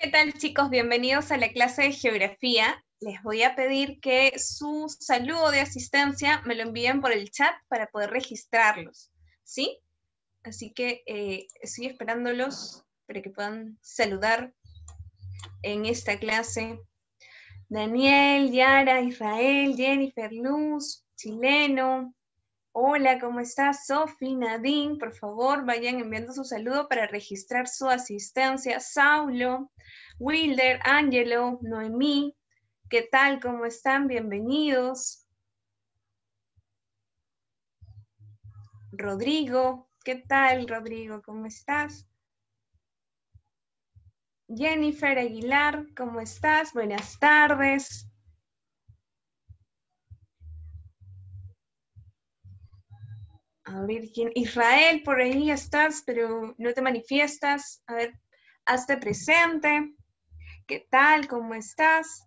¿Qué tal chicos? Bienvenidos a la clase de geografía. Les voy a pedir que su saludo de asistencia me lo envíen por el chat para poder registrarlos, ¿sí? Así que eh, estoy esperándolos para que puedan saludar en esta clase. Daniel, Yara, Israel, Jennifer, Luz, Chileno, Hola, ¿cómo estás? Sofi, Nadine, por favor, vayan enviando su saludo para registrar su asistencia. Saulo, Wilder, Angelo, Noemí, ¿qué tal? ¿Cómo están? Bienvenidos. Rodrigo, ¿qué tal, Rodrigo? ¿Cómo estás? Jennifer Aguilar, ¿cómo estás? Buenas tardes. a ver Israel, por ahí estás, pero no te manifiestas. A ver, hazte presente. ¿Qué tal? ¿Cómo estás?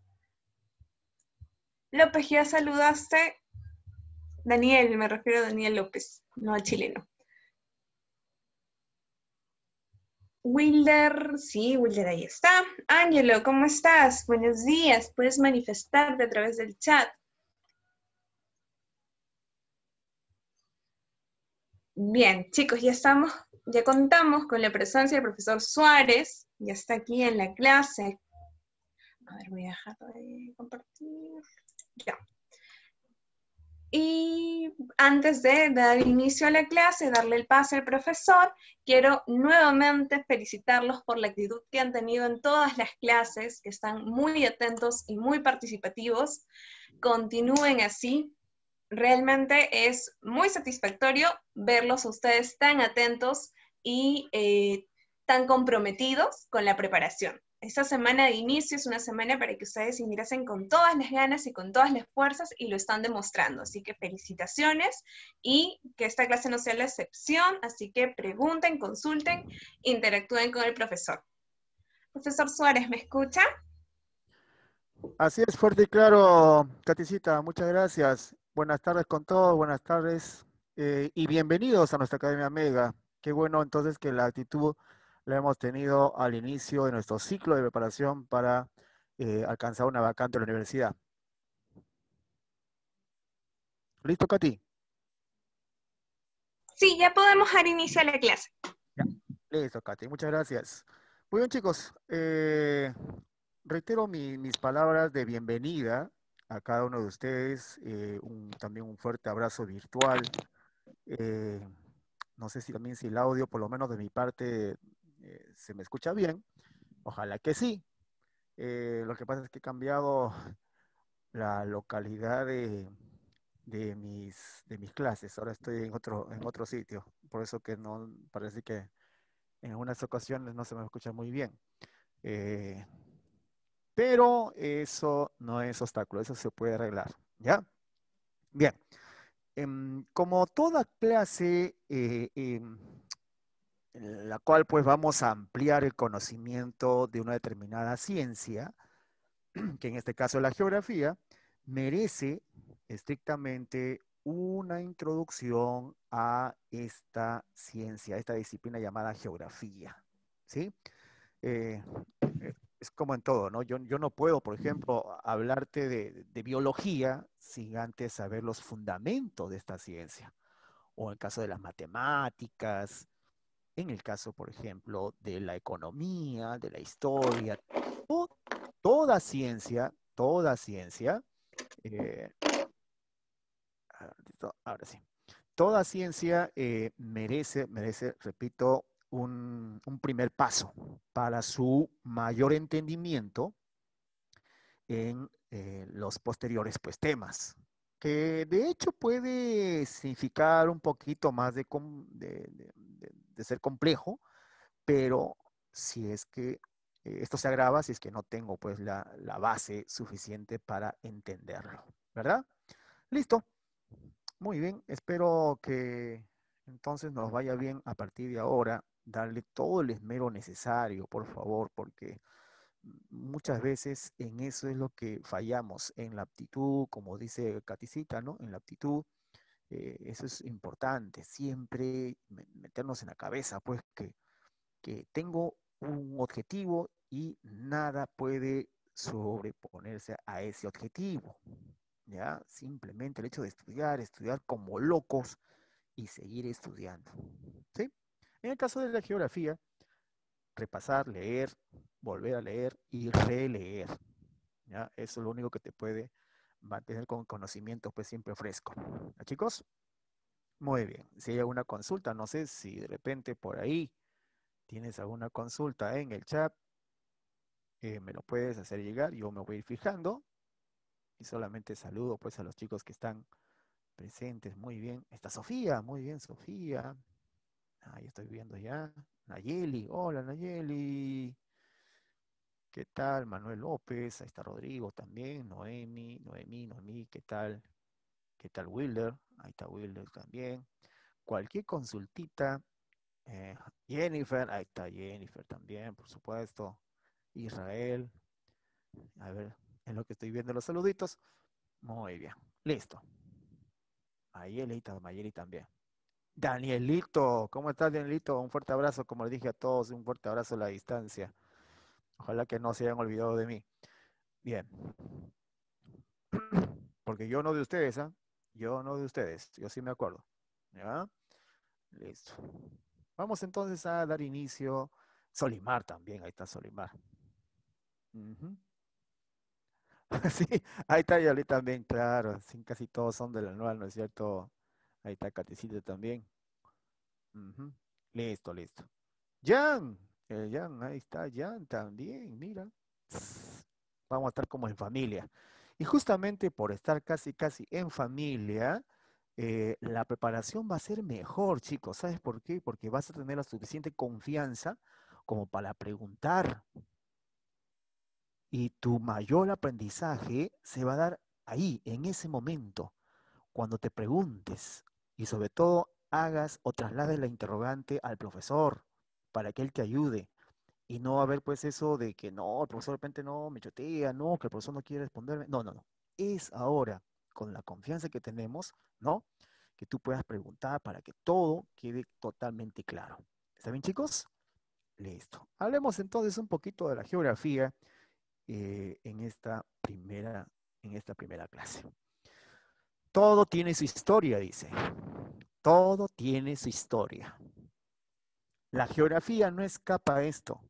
López, ya saludaste. Daniel, me refiero a Daniel López, no al chileno. Wilder, sí, Wilder, ahí está. Ángelo, ¿cómo estás? Buenos días, puedes manifestarte a través del chat. Bien, chicos, ya estamos, ya contamos con la presencia del profesor Suárez, ya está aquí en la clase. A ver, voy a dejar de compartir. Ya. Y antes de dar inicio a la clase, darle el pase al profesor, quiero nuevamente felicitarlos por la actitud que han tenido en todas las clases, que están muy atentos y muy participativos. Continúen así, realmente es muy satisfactorio verlos a ustedes tan atentos y eh, tan comprometidos con la preparación. Esta semana de inicio es una semana para que ustedes ingresen con todas las ganas y con todas las fuerzas y lo están demostrando. Así que felicitaciones y que esta clase no sea la excepción. Así que pregunten, consulten, interactúen con el profesor. Profesor Suárez, ¿me escucha? Así es, fuerte y claro, Caticita, muchas gracias. Buenas tardes con todos, buenas tardes eh, y bienvenidos a nuestra Academia Mega. Qué bueno entonces que la actitud la hemos tenido al inicio de nuestro ciclo de preparación para eh, alcanzar una vacante en la universidad. ¿Listo, Katy? Sí, ya podemos dar inicio a la clase. Listo, Katy, muchas gracias. Muy bien, chicos. Eh, reitero mis palabras de bienvenida a cada uno de ustedes. Eh, también un fuerte abrazo virtual. Eh, no sé si también si el audio, por lo menos de mi parte, eh, se me escucha bien. Ojalá que sí. lo que pasa es que he cambiado la localidad de, mis, de mis clases. Ahora estoy en otro, en otro sitio. Por eso que no parece que en algunas ocasiones no se me escucha muy bien. Pero eso no es obstáculo, eso se puede arreglar, ¿ya? Bien, em, como toda clase eh, em, en la cual pues vamos a ampliar el conocimiento de una determinada ciencia, que en este caso es la geografía, merece estrictamente una introducción a esta ciencia, a esta disciplina llamada geografía. ¿sí? Eh, eh, es como en todo, ¿no? Yo, no puedo, por ejemplo, hablarte de, biología sin antes saber los fundamentos de esta ciencia. O en el caso de las matemáticas, en el caso, por ejemplo, de la economía, de la historia. toda ciencia, toda ciencia, eh, ah, ahora sí, toda ciencia eh, merece, merece, repito, un, primer paso para su mayor entendimiento en eh, los posteriores pues, temas, que de hecho puede significar un poquito más de, ser complejo, pero si es que eh, esto se agrava, si es que no tengo pues la base suficiente para entenderlo, ¿verdad? Listo. Muy bien, espero que entonces nos vaya bien a partir de ahora darle todo el esmero necesario, por favor, porque muchas veces en eso es lo que fallamos, en la aptitud, como dice Caticita, ¿no? En la aptitud, eh, eso es importante, siempre meternos en la cabeza, pues, que, que tengo un objetivo y nada puede sobreponerse a ese objetivo, ¿ya? Simplemente el hecho de estudiar, estudiar como locos y seguir estudiando, ¿sí? En el caso de la geografía, repasar, leer, volver a leer y releer. ¿ya? Eso es lo único que te puede mantener con conocimiento pues siempre fresco. ¿A ¿Ah, chicos? Muy bien. Si hay alguna consulta, no sé si de repente por ahí tienes alguna consulta en el chat, eh, me lo puedes hacer llegar, yo me voy a ir fijando. Y solamente saludo pues a los chicos que están presentes. Muy bien. Está Sofía, muy bien Sofía. Ahí estoy viendo ya. Nayeli, hola Nayeli. ¿Qué tal? Manuel López, ahí está Rodrigo también, Noemi, Noemi, Noemi, ¿qué tal? ¿Qué tal Wilder? Ahí está Wilder también. Cualquier consultita, eh, Jennifer, ahí está Jennifer también, por supuesto. Israel, a ver, en lo que estoy viendo los saluditos. Muy bien, listo. Ahí está Mayeli también. Danielito, ¿cómo estás, Danielito? Un fuerte abrazo, como les dije a todos, un fuerte abrazo a la distancia. Ojalá que no se hayan olvidado de mí. Bien. Porque yo no de ustedes, ¿ah? Yo no de ustedes, yo sí me acuerdo. ¿Ya? Listo. Vamos entonces a dar inicio. Solimar también, ahí está Solimar. sí, ahí está Yoli también, claro. casi todos son del anual, ¿no es cierto, Ahí está Catecita también. Listo, listo. Jan, Jan, ahí está Jan también, mira. Vamos a estar como en familia. Y justamente por estar casi, casi en familia, eh, la preparación va a ser mejor, chicos. ¿Sabes por qué? Porque vas a tener la suficiente confianza como para preguntar. Y tu mayor aprendizaje se va a dar ahí, en ese momento, cuando te preguntes, y sobre todo hagas o traslades la interrogante al profesor para que él te ayude. Y no va a haber pues eso de que no, el profesor de repente no me chotea, no, que el profesor no quiere responderme. No, no, no. Es ahora, con la confianza que tenemos, ¿no? Que tú puedas preguntar para que todo quede totalmente claro. ¿Está bien, chicos? Listo. Hablemos entonces un poquito de la geografía eh, en, esta primera, en esta primera clase. Todo tiene su historia, dice. Todo tiene su historia. La geografía no escapa a esto.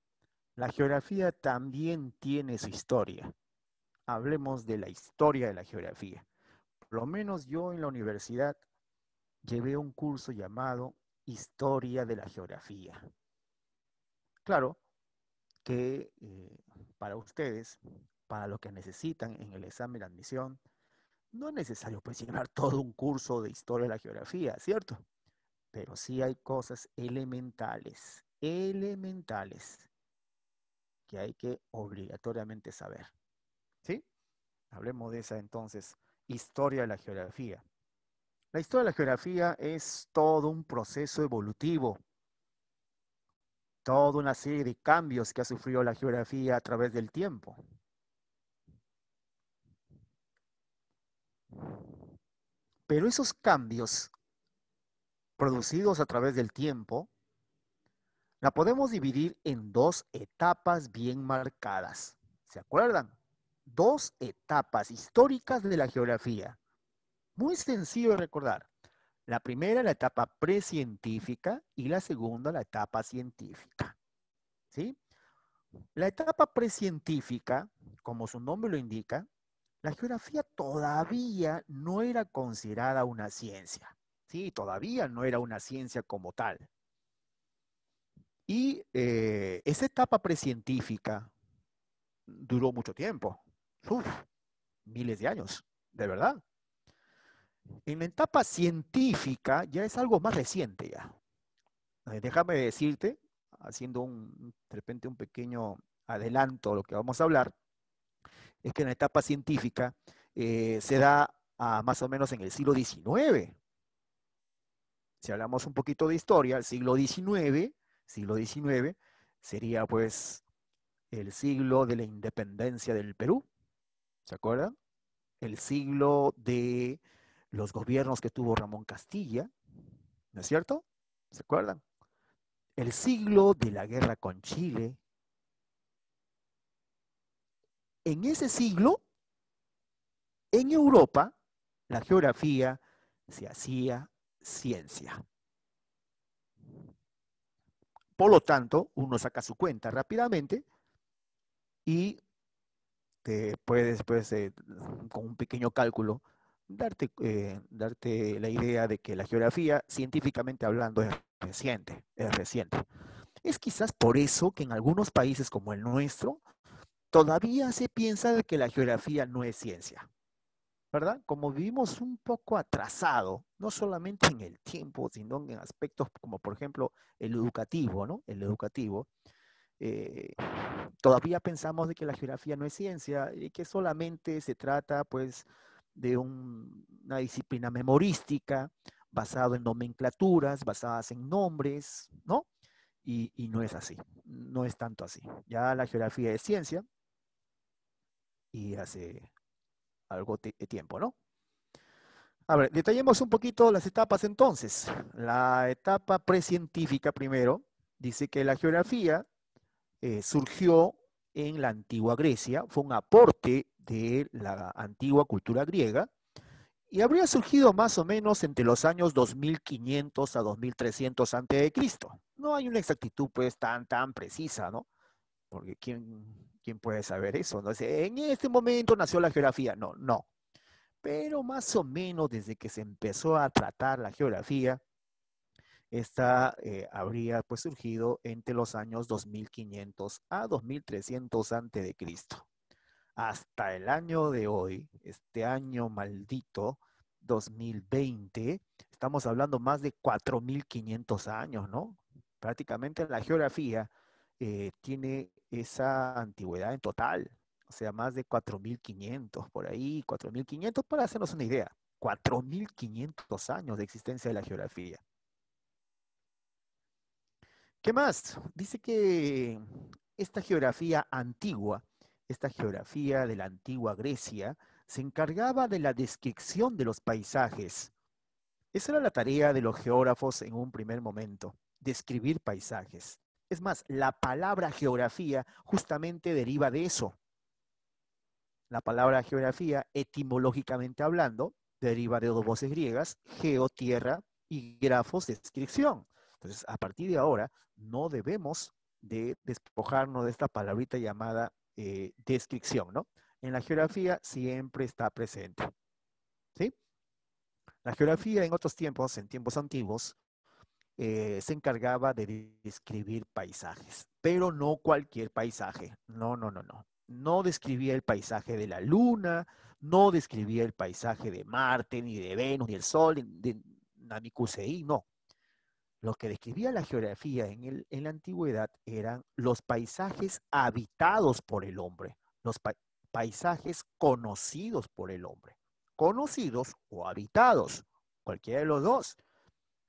La geografía también tiene su historia. Hablemos de la historia de la geografía. Por lo menos yo en la universidad llevé un curso llamado Historia de la Geografía. Claro que eh, para ustedes, para lo que necesitan en el examen de admisión, no es necesario pues todo un curso de historia de la geografía, ¿cierto? Pero sí hay cosas elementales, elementales, que hay que obligatoriamente saber. ¿Sí? Hablemos de esa entonces, historia de la geografía. La historia de la geografía es todo un proceso evolutivo, toda una serie de cambios que ha sufrido la geografía a través del tiempo. Pero esos cambios producidos a través del tiempo, la podemos dividir en dos etapas bien marcadas. ¿Se acuerdan? Dos etapas históricas de la geografía. Muy sencillo recordar. La primera, la etapa precientífica y la segunda, la etapa científica. ¿Sí? La etapa precientífica, como su nombre lo indica, la geografía todavía no era considerada una ciencia, ¿sí? Todavía no era una ciencia como tal. Y eh, esa etapa precientífica duró mucho tiempo, Uf, miles de años, de verdad. En la etapa científica ya es algo más reciente ya. Eh, déjame decirte, haciendo un, de repente un pequeño adelanto a lo que vamos a hablar, es que en la etapa científica eh, se da a más o menos en el siglo XIX. Si hablamos un poquito de historia, el siglo XIX, siglo XIX sería pues el siglo de la independencia del Perú, ¿se acuerdan? El siglo de los gobiernos que tuvo Ramón Castilla, ¿no es cierto? ¿Se acuerdan? El siglo de la guerra con Chile, en ese siglo, en Europa, la geografía se hacía ciencia. Por lo tanto, uno saca su cuenta rápidamente y te puedes, pues, eh, con un pequeño cálculo, darte, eh, darte la idea de que la geografía, científicamente hablando, es es reciente. Es quizás por eso que en algunos países como el nuestro todavía se piensa que la geografía no es ciencia. ¿Verdad? Como vivimos un poco atrasado, no solamente en el tiempo, sino en aspectos como por ejemplo el educativo, ¿no? El educativo. Eh, todavía pensamos de que la geografía no es ciencia y que solamente se trata pues de una disciplina memorística basada en nomenclaturas, basadas en nombres, ¿no? y, no es así, no es tanto así. Ya la geografía es ciencia, y hace algo de tiempo, ¿no? A ver, detallemos un poquito las etapas entonces. La etapa precientífica primero dice que la geografía eh, surgió en la antigua Grecia, fue un aporte de la antigua cultura griega y habría surgido más o menos entre los años 2500 a 2300 antes de Cristo. No hay una exactitud pues tan tan precisa, ¿no? Porque quién ¿quién puede saber eso? No sé, en este momento nació la geografía. No, no. Pero más o menos desde que se empezó a tratar la geografía, esta eh, habría pues surgido entre los años 2500 a 2300 antes de Cristo. Hasta el año de hoy, este año maldito 2020, estamos hablando más de 4500 años, ¿no? Prácticamente la geografía eh, tiene esa antigüedad en total, o sea, más de 4.500 por ahí, 4.500 para hacernos una idea, 4.500 años de existencia de la geografía. ¿Qué más? Dice que esta geografía antigua, esta geografía de la antigua Grecia, se encargaba de la descripción de los paisajes. Esa era la tarea de los geógrafos en un primer momento, describir paisajes. Es más, la palabra geografía justamente deriva de eso. La palabra geografía, etimológicamente hablando, deriva de dos voces griegas, geo, tierra, y grafos, descripción. Entonces, a partir de ahora, no debemos de despojarnos de esta palabrita llamada eh, descripción, ¿no? En la geografía siempre está presente, ¿sí? La geografía en otros tiempos, en tiempos antiguos, eh, se encargaba de describir paisajes, pero no cualquier paisaje. No, no, no, no. No describía el paisaje de la luna, no describía el paisaje de Marte, ni de Venus, ni el Sol, de Namikusei, no. Lo que describía la geografía en, la antigüedad eran los paisajes habitados por el hombre, los paisajes conocidos por el hombre, conocidos o habitados, cualquiera de los dos.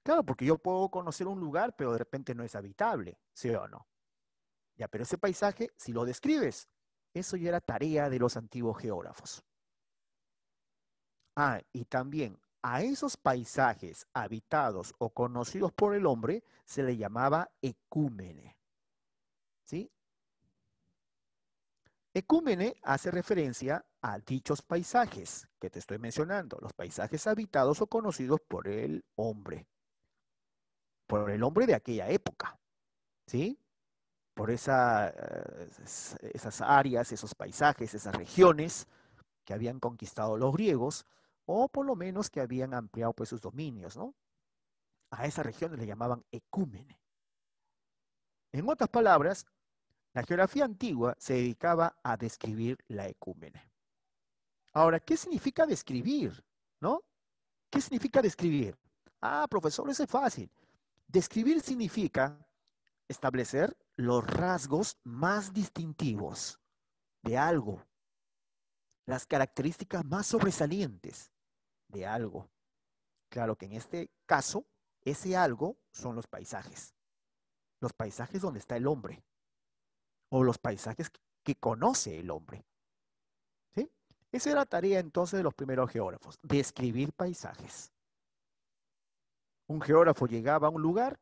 Claro, porque yo puedo conocer un lugar, pero de repente no es habitable, ¿sí o no? Ya, pero ese paisaje, si lo describes, eso ya era tarea de los antiguos geógrafos. Ah, y también a esos paisajes habitados o conocidos por el hombre se le llamaba ecúmene. ¿Sí? Ecúmene hace referencia a dichos paisajes que te estoy mencionando, los paisajes habitados o conocidos por el hombre por el hombre de aquella época, ¿sí? Por eh, esas áreas, esos paisajes, esas regiones que habían conquistado los griegos, o por lo menos que habían ampliado pues, sus dominios, ¿no? A esas regiones le llamaban ecúmenes. En otras palabras, la geografía antigua se dedicaba a describir la ecúmene. Ahora, ¿qué significa describir? ¿No? ¿Qué significa describir? Ah, profesor, eso es fácil. Describir significa establecer los rasgos más distintivos de algo, las características más sobresalientes de algo. Claro que en este caso, ese algo son los paisajes. Los paisajes donde está el hombre o los paisajes que conoce el hombre. ¿Sí? Esa era la tarea entonces de los primeros geógrafos, describir paisajes un geógrafo llegaba a un lugar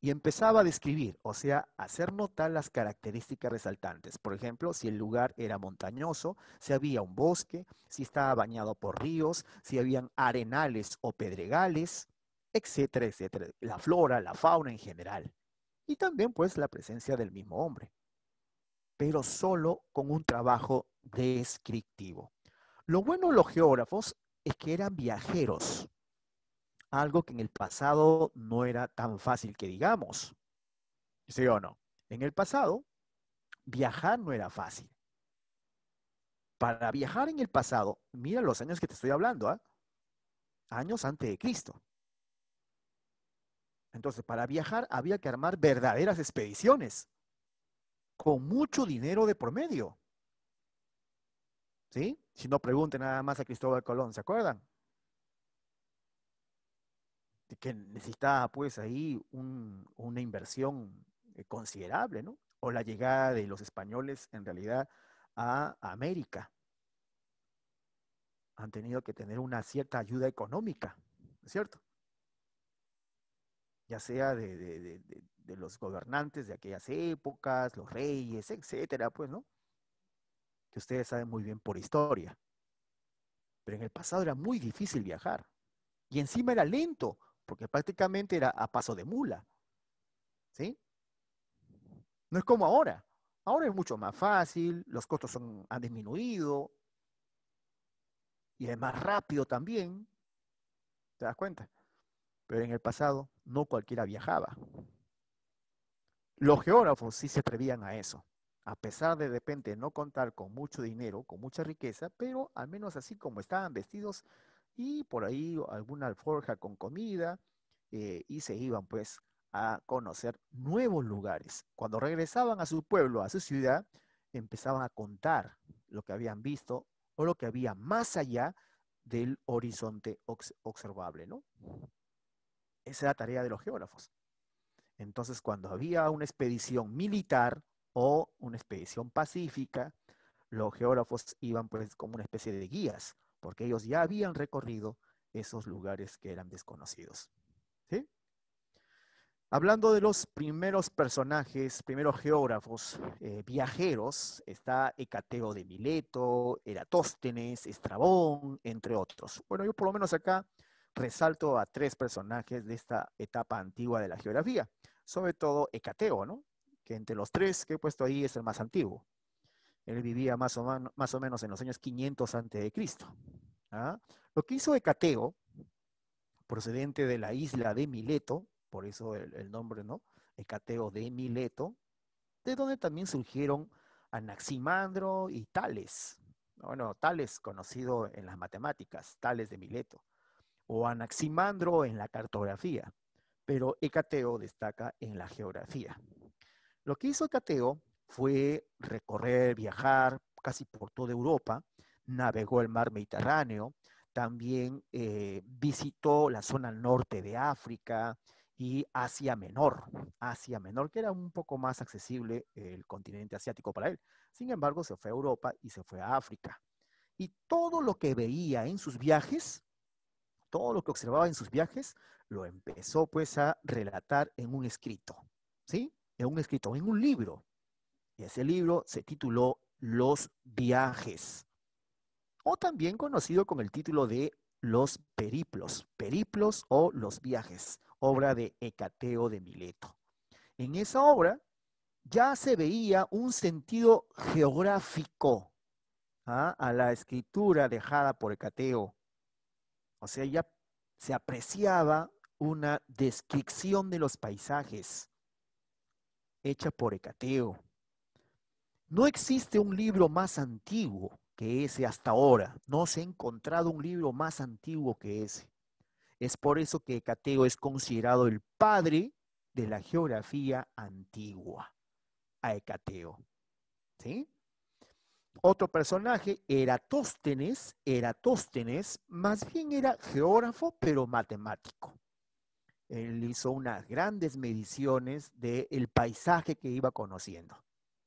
y empezaba a describir, o sea, hacer notar las características resaltantes. Por ejemplo, si el lugar era montañoso, si había un bosque, si estaba bañado por ríos, si habían arenales o pedregales, etcétera, etcétera. La flora, la fauna en general. Y también, pues, la presencia del mismo hombre. Pero solo con un trabajo descriptivo. Lo bueno de los geógrafos es que eran viajeros algo que en el pasado no era tan fácil que digamos. ¿Sí o no? En el pasado, viajar no era fácil. Para viajar en el pasado, mira los años que te estoy hablando, ¿ah? años antes de Cristo. Entonces, para viajar había que armar verdaderas expediciones con mucho dinero de por medio. ¿Sí? Si no, pregunten nada más a Cristóbal Colón, ¿se acuerdan? que necesitaba pues ahí una inversión eh, considerable, ¿no? O la llegada de los españoles en realidad a América. Han tenido que tener una cierta ayuda económica, ¿no es cierto? Ya sea de, de los gobernantes de aquellas épocas, los reyes, etcétera, pues, ¿no? Que ustedes saben muy bien por historia. Pero en el pasado era muy difícil viajar. Y encima era lento, porque prácticamente era a paso de mula. ¿Sí? No es como ahora. Ahora es mucho más fácil, los costos han disminuido y es más rápido también. ¿Te das cuenta? Pero en el pasado no cualquiera viajaba. Los geógrafos sí se atrevían a eso, a pesar de de repente no contar con mucho dinero, con mucha riqueza, pero al menos así como estaban vestidos, y por ahí alguna alforja con comida eh, y se iban pues a conocer nuevos lugares. Cuando regresaban a su pueblo, a su ciudad, empezaban a contar lo que habían visto o lo que había más allá del horizonte observable, ¿no? Esa era la tarea de los geógrafos. Entonces, cuando había una expedición militar o una expedición pacífica, los geógrafos iban pues como una especie de guías porque ellos ya habían recorrido esos lugares que eran desconocidos. Hablando de los primeros personajes, primeros geógrafos, eh, viajeros, está Hecateo de Mileto, Eratóstenes, Estrabón, entre otros. Bueno, yo por lo menos acá resalto a tres personajes de esta etapa antigua de la geografía, sobre todo Ecateo, ¿no? Que entre los tres que he puesto ahí es el más antiguo. Él vivía más o, menos en los años 500 a.C. ¿ah? Lo que hizo Hecateo, procedente de la isla de Mileto, por eso el, nombre, ¿no? Hecateo de Mileto, de donde también surgieron Anaximandro y Tales. Bueno, Tales conocido en las matemáticas, Tales de Mileto, o Anaximandro en la cartografía, pero Hecateo destaca en la geografía. Lo que hizo Hecateo fue recorrer, viajar casi por toda Europa, navegó el mar Mediterráneo, también eh, visitó la zona norte de África y Asia Menor, Asia Menor, que era un poco más accesible el continente asiático para él. Sin embargo, se fue a Europa y se fue a África. Y todo lo que veía en sus viajes, todo lo que observaba en sus viajes, lo empezó pues a relatar en un escrito, ¿sí? En un escrito, en un libro. Y ese libro se tituló Los viajes, o también conocido con el título de Los periplos, periplos o los viajes, obra de Hecateo de Mileto. En esa obra ya se veía un sentido geográfico ¿ah? a la escritura dejada por Ecateo. O sea, ya se apreciaba una descripción de los paisajes hecha por Hecateo. No existe un libro más antiguo que ese hasta ahora. No se ha encontrado un libro más antiguo que ese. Es por eso que Ecateo es considerado el padre de la geografía antigua. A Ecateo, ¿Sí? Otro personaje, Eratóstenes, Eratóstenes, más bien era geógrafo, pero matemático. Él hizo unas grandes mediciones del paisaje que iba conociendo.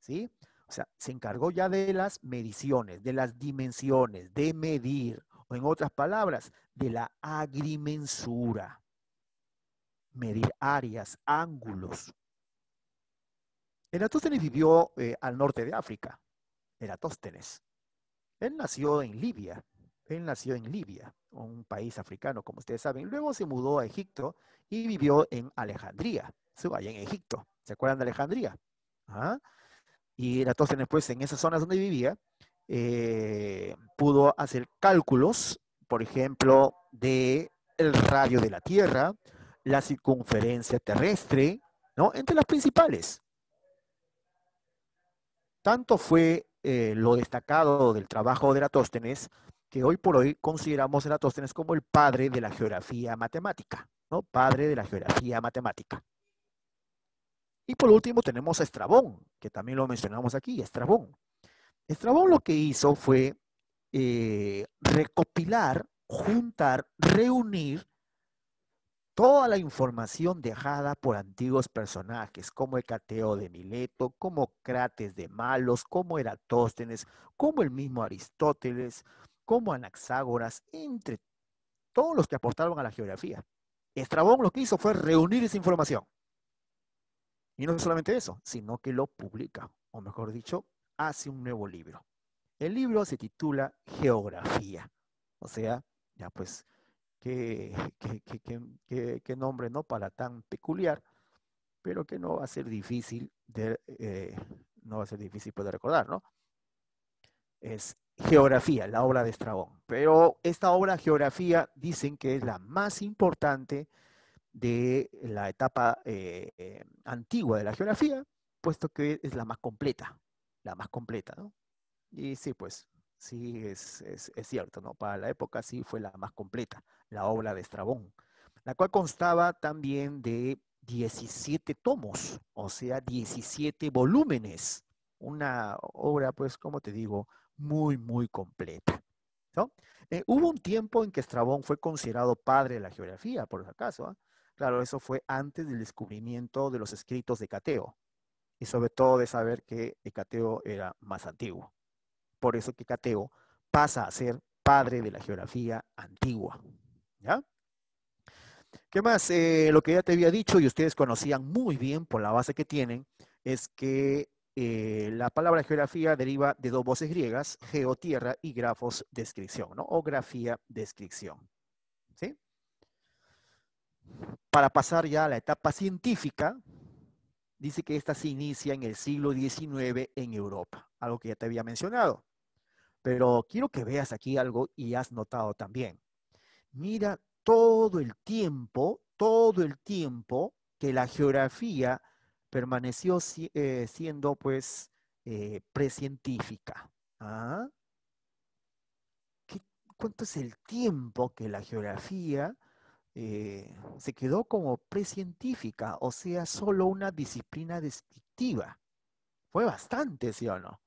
¿Sí? O sea, se encargó ya de las mediciones, de las dimensiones, de medir, o en otras palabras, de la agrimensura. Medir áreas, ángulos. Eratóstenes vivió eh, al norte de África. Eratóstenes. Él nació en Libia. Él nació en Libia, un país africano, como ustedes saben. Luego se mudó a Egipto y vivió en Alejandría, Se allá en Egipto. ¿Se acuerdan de Alejandría? ¿Ah? Y Eratóstenes, pues, en esas zonas donde vivía, eh, pudo hacer cálculos, por ejemplo, del radio de la Tierra, la circunferencia terrestre, ¿no? Entre las principales. Tanto fue eh, lo destacado del trabajo de Eratóstenes, que hoy por hoy consideramos a Eratóstenes como el padre de la geografía matemática, ¿no? Padre de la geografía matemática. Y por último tenemos a Estrabón, que también lo mencionamos aquí, Estrabón. Estrabón lo que hizo fue eh, recopilar, juntar, reunir toda la información dejada por antiguos personajes, como Hecateo de Mileto, como Crates de Malos, como Eratóstenes, como el mismo Aristóteles, como Anaxágoras, entre todos los que aportaron a la geografía. Estrabón lo que hizo fue reunir esa información y no solamente eso, sino que lo publica, o mejor dicho, hace un nuevo libro. El libro se titula Geografía. O sea, ya pues, qué, qué, nombre, ¿no? Para tan peculiar, pero que no va a ser difícil de, eh, no va a ser difícil poder recordar, ¿no? Es Geografía, la obra de Estrabón. Pero esta obra, Geografía, dicen que es la más importante de la etapa eh, eh, antigua de la geografía, puesto que es la más completa, la más completa, ¿no? Y sí, pues, sí, es, cierto, ¿no? Para la época sí fue la más completa, la obra de Estrabón, la cual constaba también de 17 tomos, o sea, 17 volúmenes. Una obra, pues, como te digo, muy, muy completa. ¿no? Eh, hubo un tiempo en que Estrabón fue considerado padre de la geografía, por si acaso, ¿no? ¿ah? Claro, eso fue antes del descubrimiento de los escritos de Cateo y sobre todo de saber que Cateo era más antiguo. Por eso que Cateo pasa a ser padre de la geografía antigua. ¿Ya? ¿Qué más? Eh, lo que ya te había dicho y ustedes conocían muy bien por la base que tienen es que eh, la palabra geografía deriva de dos voces griegas, geotierra y grafos, descripción, O grafía, descripción para pasar ya a la etapa científica, dice que esta se inicia en el siglo XIX en Europa, algo que ya te había mencionado. Pero quiero que veas aquí algo y has notado también. Mira todo el tiempo, todo el tiempo que la geografía permaneció eh, siendo pues eh, precientífica. ¿Ah? ¿Cuánto es el tiempo que la geografía eh, se quedó como precientífica, o sea, solo una disciplina descriptiva. Fue bastante, ¿sí o no?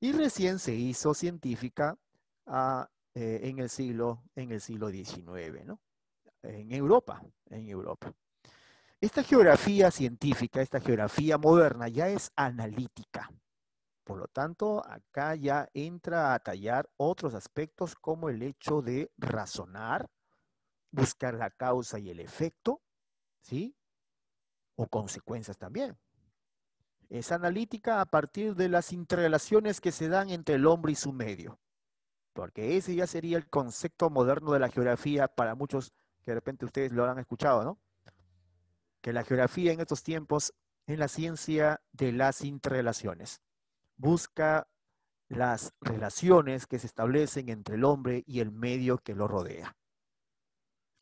Y recién se hizo científica ah, eh, en, el siglo, en el siglo XIX, ¿no? En Europa, en Europa. Esta geografía científica, esta geografía moderna ya es analítica. Por lo tanto, acá ya entra a tallar otros aspectos como el hecho de razonar, buscar la causa y el efecto, ¿sí? O consecuencias también. Es analítica a partir de las interrelaciones que se dan entre el hombre y su medio. Porque ese ya sería el concepto moderno de la geografía para muchos que de repente ustedes lo han escuchado, ¿no? Que la geografía en estos tiempos es la ciencia de las interrelaciones. Busca las relaciones que se establecen entre el hombre y el medio que lo rodea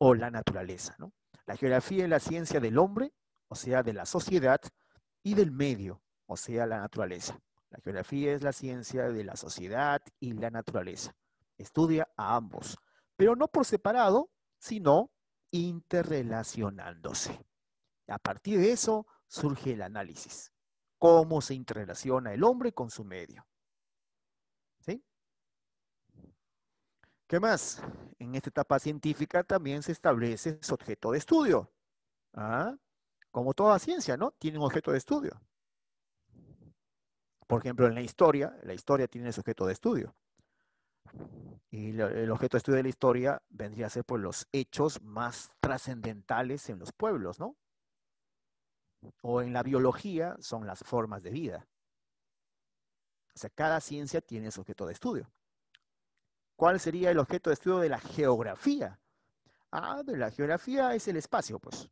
o la naturaleza. La geografía es la ciencia del hombre, o sea, de la sociedad, y del medio, o sea, la naturaleza. La geografía es la ciencia de la sociedad y la naturaleza. Estudia a ambos, pero no por separado, sino interrelacionándose. A partir de eso surge el análisis. ¿Cómo se interrelaciona el hombre con su medio? ¿Qué más? En esta etapa científica también se establece su objeto de estudio. ¿ah? Como toda ciencia, ¿no? Tiene un objeto de estudio. Por ejemplo, en la historia, la historia tiene su objeto de estudio. Y el objeto de estudio de la historia vendría a ser por pues, los hechos más trascendentales en los pueblos, ¿no? O en la biología son las formas de vida. O sea, cada ciencia tiene su objeto de estudio. ¿Cuál sería el objeto de estudio de la geografía? Ah, de la geografía es el espacio, pues.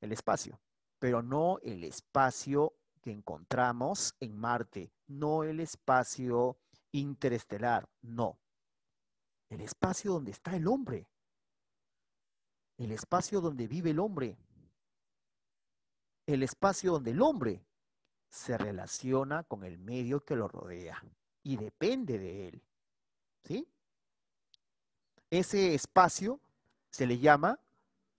El espacio. Pero no el espacio que encontramos en Marte, no el espacio interestelar, no. El espacio donde está el hombre. El espacio donde vive el hombre. El espacio donde el hombre se relaciona con el medio que lo rodea y depende de él. ¿sí? Ese espacio se le llama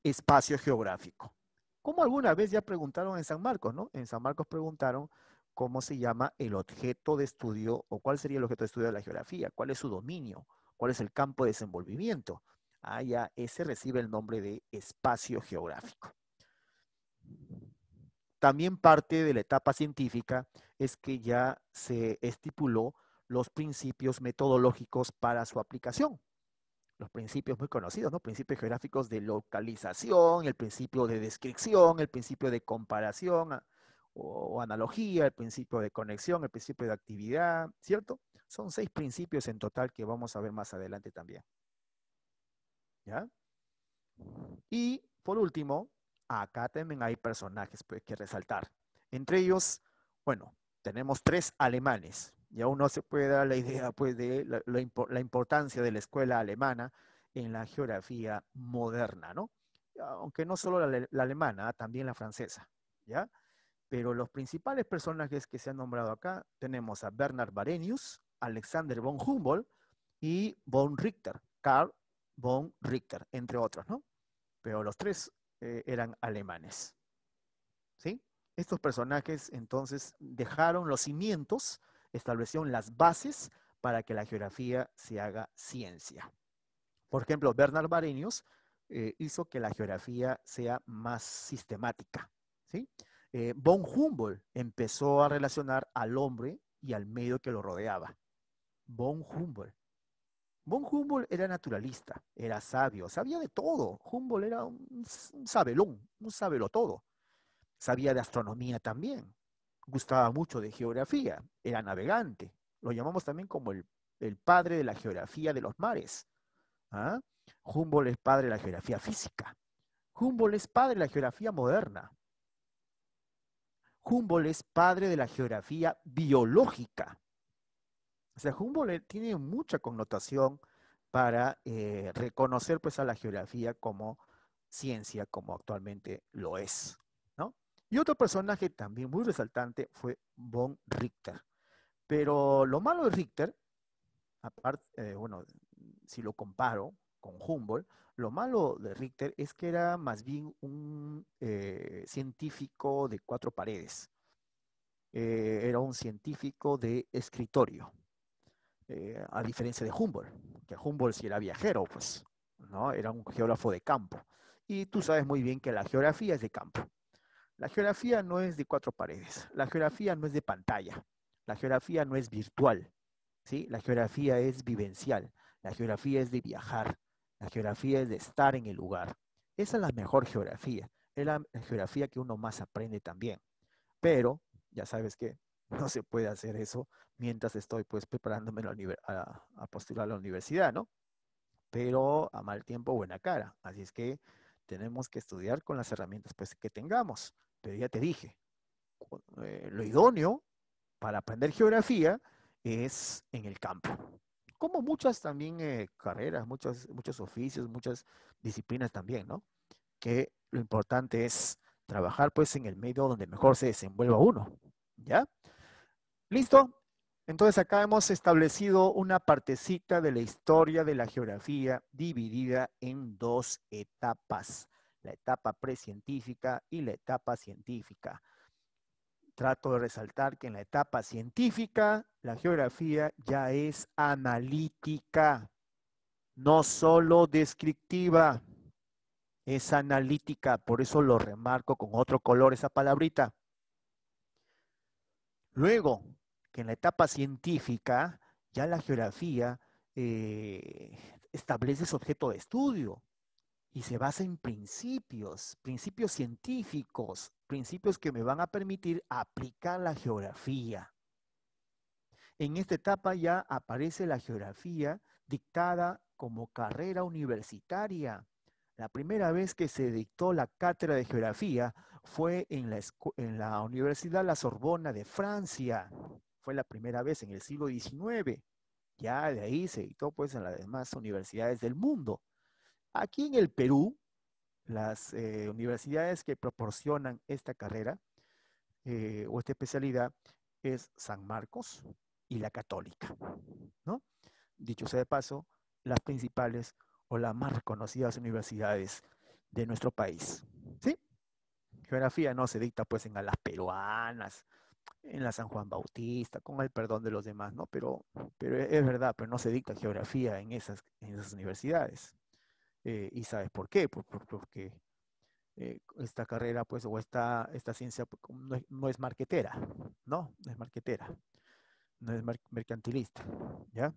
espacio geográfico. Como alguna vez ya preguntaron en San Marcos, ¿no? En San Marcos preguntaron cómo se llama el objeto de estudio o cuál sería el objeto de estudio de la geografía, cuál es su dominio, cuál es el campo de desenvolvimiento. Ah, ya, ese recibe el nombre de espacio geográfico. También parte de la etapa científica es que ya se estipuló los principios metodológicos para su aplicación. Los principios muy conocidos, ¿no? Principios geográficos de localización, el principio de descripción, el principio de comparación ah, o, analogía, el principio de conexión, el principio de actividad, ¿cierto? Son seis principios en total que vamos a ver más adelante también. ¿Ya? Y por último, acá también hay personajes pues, que resaltar. Entre ellos, bueno, tenemos tres alemanes, y aún no se puede dar la idea pues, de la, importancia de la escuela alemana en la geografía moderna, ¿no? Aunque no solo la, alemana, también la francesa, ¿ya? Pero los principales personajes que se han nombrado acá tenemos a Bernard Barenius, Alexander von Humboldt y von Richter, Karl von Richter, entre otros, ¿no? Pero los tres eh, eran alemanes, ¿sí? Estos personajes entonces dejaron los cimientos establecieron las bases para que la geografía se haga ciencia. Por ejemplo, Bernard bareños eh, hizo que la geografía sea más sistemática. Eh, von Humboldt empezó a relacionar al hombre y al medio que lo rodeaba. Von Humboldt. Von Humboldt era naturalista, era sabio, sabía de todo. Humboldt era un, un sabelón, un sabelo todo. Sabía de astronomía también gustaba mucho de geografía, era navegante, lo llamamos también como el, padre de la geografía de los mares. ¿Ah? Humboldt es padre de la geografía física. Humboldt es padre de la geografía moderna. Humboldt es padre de la geografía biológica. O sea, Humboldt tiene mucha connotación para eh, reconocer pues, a la geografía como ciencia, como actualmente lo es. Y otro personaje también muy resaltante fue Von Richter. Pero lo malo de Richter, aparte, eh, bueno, si lo comparo con Humboldt, lo malo de Richter es que era más bien un eh, científico de cuatro paredes. Eh, era un científico de escritorio, a diferencia de Humboldt, que Humboldt si era viajero, pues, ¿no? Era un geógrafo de campo. Y tú sabes muy bien que la geografía es de campo. La geografía no es de cuatro paredes, la geografía no es de pantalla, la geografía no es virtual, ¿sí? la geografía es vivencial, la geografía es de viajar, la geografía es de estar en el lugar. Esa es la mejor geografía, es la geografía que uno más aprende también. Pero, ya sabes que no se puede hacer eso mientras estoy pues preparándome a, a postular a la universidad, ¿no? Pero a mal tiempo, buena cara. Así es que tenemos que estudiar con las herramientas pues que tengamos te, ya te dije, eh, lo idóneo para aprender geografía es en el campo. Como muchas también eh, carreras, muchos oficios, muchas disciplinas también, ¿no? Que lo importante es trabajar pues en el medio donde mejor se desenvuelva uno, ¿ya? ¿Listo? Entonces acá hemos establecido una partecita de la historia de la geografía dividida en dos etapas la etapa precientífica y la etapa científica. Trato de resaltar que en la etapa científica la geografía ya es analítica, no solo descriptiva, es analítica, por eso lo remarco con otro color esa palabrita. Luego, que en la etapa científica ya la geografía eh, establece su objeto de estudio, y se basa en principios, principios científicos, principios que me van a permitir aplicar la geografía. En esta etapa ya aparece la geografía dictada como carrera universitaria. La primera vez que se dictó la cátedra de geografía fue en la, Universidad La Sorbona de Francia. Fue la primera vez en el siglo XIX. Ya de ahí se dictó pues en las demás universidades del mundo. Aquí en el Perú, las eh, universidades que proporcionan esta carrera eh, o esta especialidad es San Marcos y la Católica, ¿no? Dicho sea de paso, las principales o las más reconocidas universidades de nuestro país, ¿sí? Geografía no se dicta pues en las peruanas, en la San Juan Bautista, con el perdón de los demás, ¿no? Pero, pero es verdad, pero no se dicta geografía en esas, en esas universidades. Eh, ¿Y sabes por qué? Pues, por, porque eh, esta carrera, pues, o esta, esta ciencia pues, no es, no marquetera, ¿no? No es marquetera, no es mercantilista, ¿ya?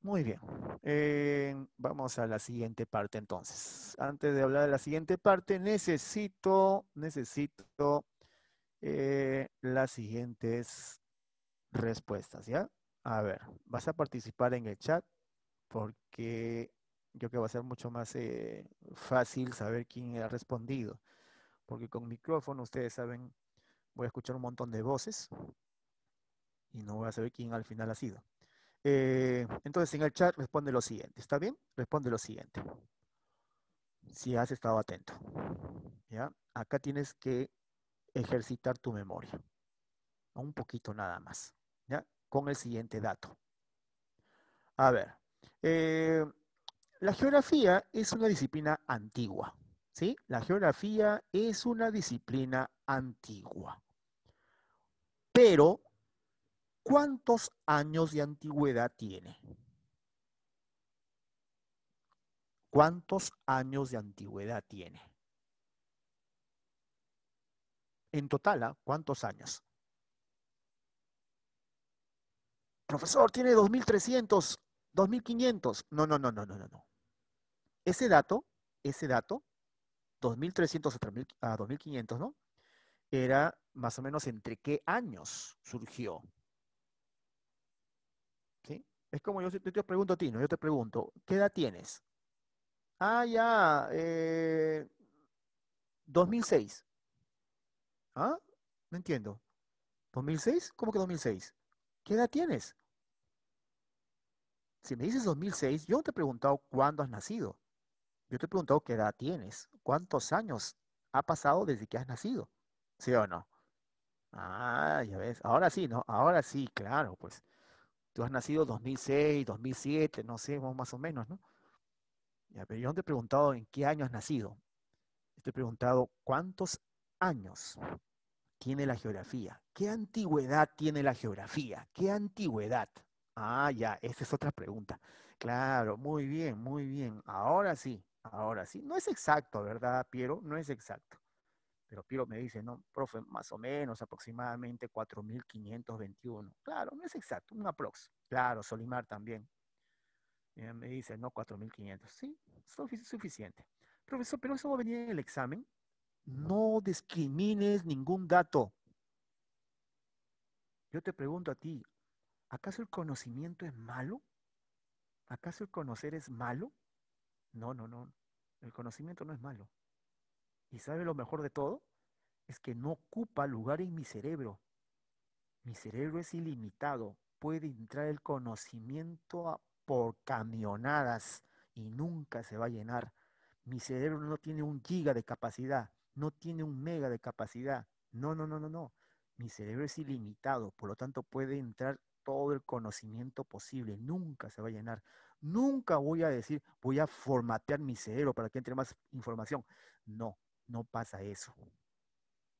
Muy bien, eh, vamos a la siguiente parte entonces. Antes de hablar de la siguiente parte, necesito, necesito las siguientes respuestas, ¿ya? A ver, vas a participar en el chat porque yo creo que va a ser mucho más eh, fácil saber quién ha respondido. Porque con micrófono, ustedes saben, voy a escuchar un montón de voces y no voy a saber quién al final ha sido. Eh, entonces, en el chat responde lo siguiente. ¿Está bien? Responde lo siguiente. Si has estado atento. ¿ya? Acá tienes que ejercitar tu memoria. Un poquito nada más. ¿ya? Con el siguiente dato. A ver. Eh, la geografía es una disciplina antigua, ¿sí? La geografía es una disciplina antigua. Pero, ¿cuántos años de antigüedad tiene? ¿Cuántos años de antigüedad tiene? En total, ¿ah? ¿cuántos años? Profesor, tiene 2.300, 2.500. No, no, no, no, no, no. Ese dato, ese dato, 2.300 a 2.500, ¿no? Era más o menos entre qué años surgió. ¿Sí? Es como yo, te pregunto a ti, ¿no? Yo te pregunto, ¿qué edad tienes? Ah, ya, eh, 2006. ¿Ah? No entiendo. ¿2006? ¿Cómo que 2006? ¿Qué edad tienes? Si me dices 2006, yo te he preguntado cuándo has nacido yo te he preguntado qué edad tienes, cuántos años ha pasado desde que has nacido, ¿sí o no? Ah, ya ves, ahora sí, ¿no? Ahora sí, claro, pues tú has nacido 2006, 2007, no sé, más o menos, ¿no? Ya, pero yo no te he preguntado en qué año has nacido, te he preguntado cuántos años tiene la geografía, qué antigüedad tiene la geografía, qué antigüedad. Ah, ya, esa es otra pregunta. Claro, muy bien, muy bien. Ahora sí, Ahora sí, no es exacto, ¿verdad, Piero? No es exacto. Pero Piero me dice, no, profe, más o menos aproximadamente 4.521. Claro, no es exacto, un aprox. Claro, Solimar también. me dice, no, 4.500. Sí, es suficiente. Profesor, pero eso va a venir en el examen. No discrimines ningún dato. Yo te pregunto a ti, ¿acaso el conocimiento es malo? ¿Acaso el conocer es malo? No, no, no. El conocimiento no es malo. ¿Y sabe lo mejor de todo? Es que no ocupa lugar en mi cerebro. Mi cerebro es ilimitado. Puede entrar el conocimiento por camionadas y nunca se va a llenar. Mi cerebro no tiene un giga de capacidad, no tiene un mega de capacidad. No, no, no, no, no. Mi cerebro es ilimitado, por lo tanto puede entrar todo el conocimiento posible, nunca se va a llenar. Nunca voy a decir, voy a formatear mi cerebro para que entre más información. No, no pasa eso.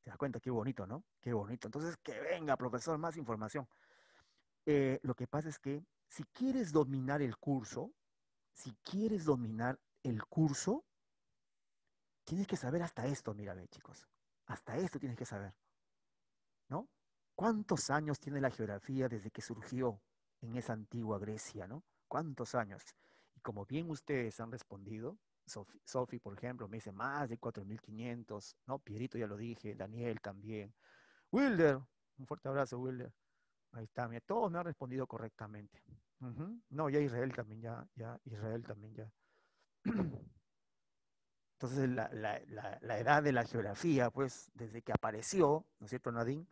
¿Te das cuenta? Qué bonito, ¿no? Qué bonito. Entonces, que venga, profesor, más información. Eh, lo que pasa es que si quieres dominar el curso, si quieres dominar el curso, tienes que saber hasta esto, mira, chicos. Hasta esto tienes que saber. ¿No? ¿Cuántos años tiene la geografía desde que surgió en esa antigua Grecia, no? ¿Cuántos años? Y como bien ustedes han respondido, Sofi, por ejemplo, me dice más de 4.500, ¿no? Pierito ya lo dije, Daniel también. Wilder, un fuerte abrazo, Wilder. Ahí está, todos me han respondido correctamente. No, ya Israel también, ya, ya, Israel también, ya. Entonces, la, la, edad de la geografía, pues, desde que apareció, ¿no es cierto, Nadine?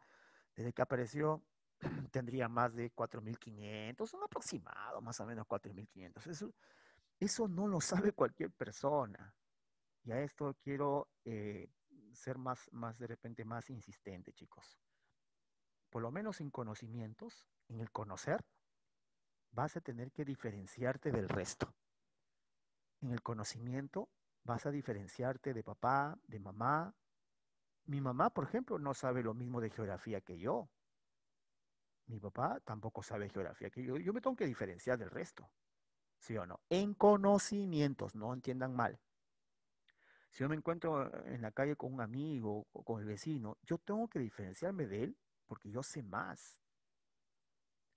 Desde que apareció, tendría más de 4.500, un aproximado más o menos 4.500. Eso, eso no lo sabe cualquier persona. Y a esto quiero eh, ser más, más, de repente, más insistente, chicos. Por lo menos en conocimientos, en el conocer, vas a tener que diferenciarte del resto. En el conocimiento vas a diferenciarte de papá, de mamá, mi mamá, por ejemplo, no sabe lo mismo de geografía que yo. Mi papá tampoco sabe geografía que yo. Yo me tengo que diferenciar del resto. ¿Sí o no? En conocimientos, no entiendan mal. Si yo me encuentro en la calle con un amigo o con el vecino, yo tengo que diferenciarme de él porque yo sé más.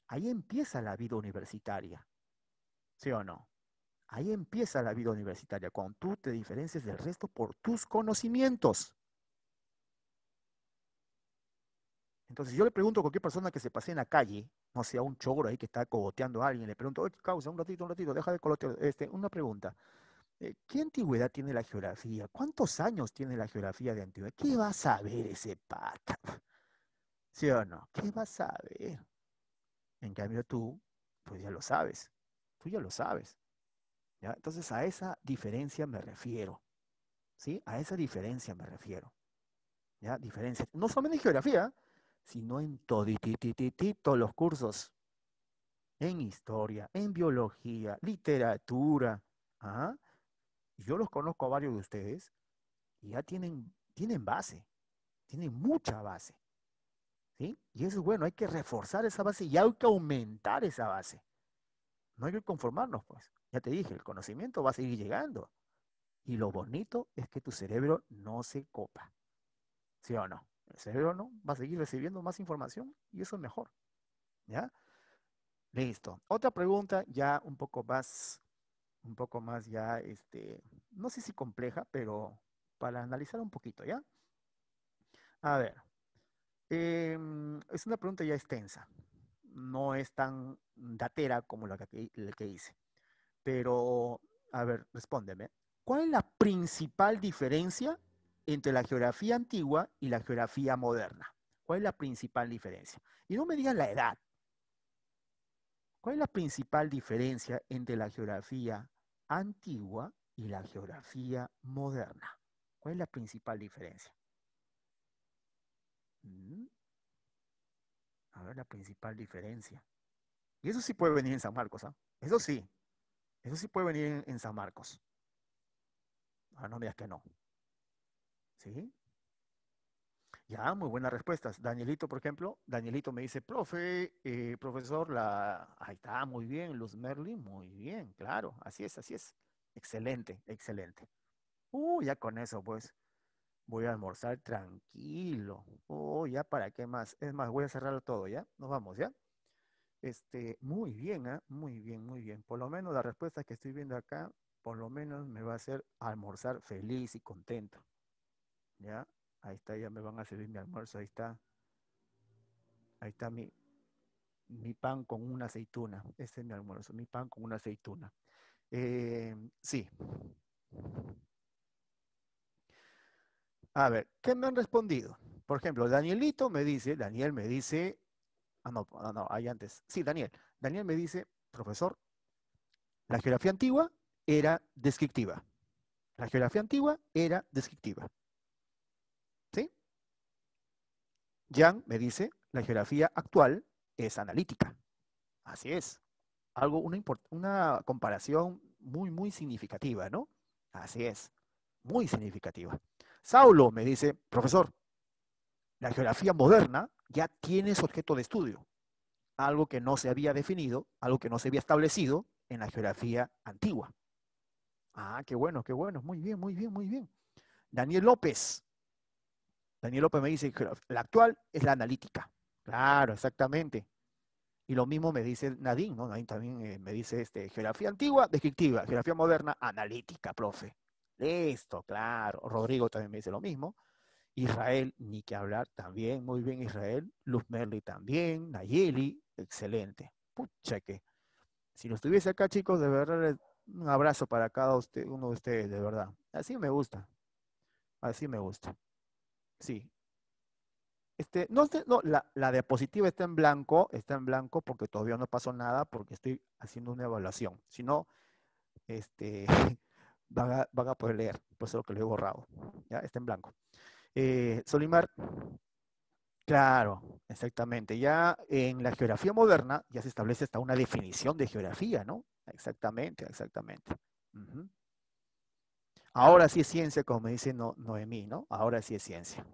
Ahí empieza la vida universitaria. ¿Sí o no? Ahí empieza la vida universitaria, cuando tú te diferencias del resto por tus conocimientos. Entonces, yo le pregunto a cualquier persona que se pase en la calle, no sea un choro ahí que está cogoteando a alguien, le pregunto, oye, causa, un ratito, un ratito, deja de colotear. Este, una pregunta. Eh, ¿Qué antigüedad tiene la geografía? ¿Cuántos años tiene la geografía de antigüedad? ¿Qué va a saber ese pata? ¿Sí o no? ¿Qué va a saber? En cambio tú, pues ya lo sabes. Tú ya lo sabes. ¿ya? Entonces a esa diferencia me refiero. ¿Sí? A esa diferencia me refiero. ¿Ya? Diferencia. No solamente geografía, sino en todos los cursos. En historia, en biología, literatura. ¿ah? Yo los conozco a varios de ustedes y ya tienen, tienen base, tienen mucha base. ¿sí? Y eso es bueno, hay que reforzar esa base y hay que aumentar esa base. No hay que conformarnos, pues. Ya te dije, el conocimiento va a seguir llegando. Y lo bonito es que tu cerebro no se copa. ¿Sí o no? El cerebro no, va a seguir recibiendo más información y eso es mejor. ¿Ya? Listo. Otra pregunta ya un poco más, un poco más ya, este, no sé si compleja, pero para analizar un poquito, ¿ya? A ver, em, es una pregunta ya extensa, no es tan datera como la que, la que hice, pero, a ver, respóndeme. ¿Cuál es la principal diferencia entre la geografía antigua y la geografía moderna. ¿Cuál es la principal diferencia? Y no me digan la edad. ¿Cuál es la principal diferencia entre la geografía antigua y la geografía moderna? ¿Cuál es la principal diferencia? Mm. A ver, la principal diferencia. Y eso sí puede venir en San Marcos, ¿ah? Eso sí. Eso sí puede venir en, San Marcos. Ah, no me digas que no. ¿Sí? Ya, muy buenas respuestas. Danielito, por ejemplo, Danielito me dice, profe, eh, profesor, la... ahí está, muy bien, Luz Merlin, muy bien, claro, así es, así es. Excelente, excelente. Uy, ya con eso, pues, voy a almorzar tranquilo. Oh, ya, ¿para qué más? Es más, voy a cerrar todo, ¿ya? Nos vamos, ¿ya? Este, muy bien, ¿ah? Muy bien, muy bien. Por lo menos la respuesta que estoy viendo acá, por lo menos me va a hacer almorzar feliz y contento. Ya, ahí está, ya me van a servir mi almuerzo, ahí está. Ahí está mi, mi pan con una aceituna. Ese es mi almuerzo, mi pan con una aceituna. Eh, sí. A ver, ¿qué me han respondido? Por ejemplo, Danielito me dice, Daniel me dice, ah, no, no, ah, no, ahí antes. Sí, Daniel. Daniel me dice, profesor, la geografía antigua era descriptiva. La geografía antigua era descriptiva. Jan me dice, la geografía actual es analítica. Así es. Algo, una, una comparación muy, muy significativa, ¿no? Así es. Muy significativa. Saulo me dice, profesor, la geografía moderna ya tiene su objeto de estudio. Algo que no se había definido, algo que no se había establecido en la geografía antigua. Ah, qué bueno, qué bueno. Muy bien, muy bien, muy bien. Daniel López Daniel López me dice, la actual es la analítica. Claro, exactamente. Y lo mismo me dice Nadine, ¿no? Nadine también eh, me dice este, geografía antigua, descriptiva, geografía moderna, analítica, profe. Listo, claro. Rodrigo también me dice lo mismo. Israel, ni que hablar también, muy bien Israel. Luz Merli también, Nayeli, excelente. Pucha que. Si no estuviese acá, chicos, de verdad, eh, un abrazo para cada usted, uno de ustedes, de verdad. Así me gusta. Así me gusta. Sí. Este, no, no la, diapositiva está en blanco, está en blanco porque todavía no pasó nada, porque estoy haciendo una evaluación. Si no, este, van, a, poder leer, pues eso lo que lo he borrado. Ya, está en blanco. Eh, Solimar, Claro, exactamente. Ya en la geografía moderna ya se establece hasta una definición de geografía, ¿no? Exactamente, exactamente. Ahora sí es ciencia, como me dice Noemí, ¿no? Ahora sí es ciencia.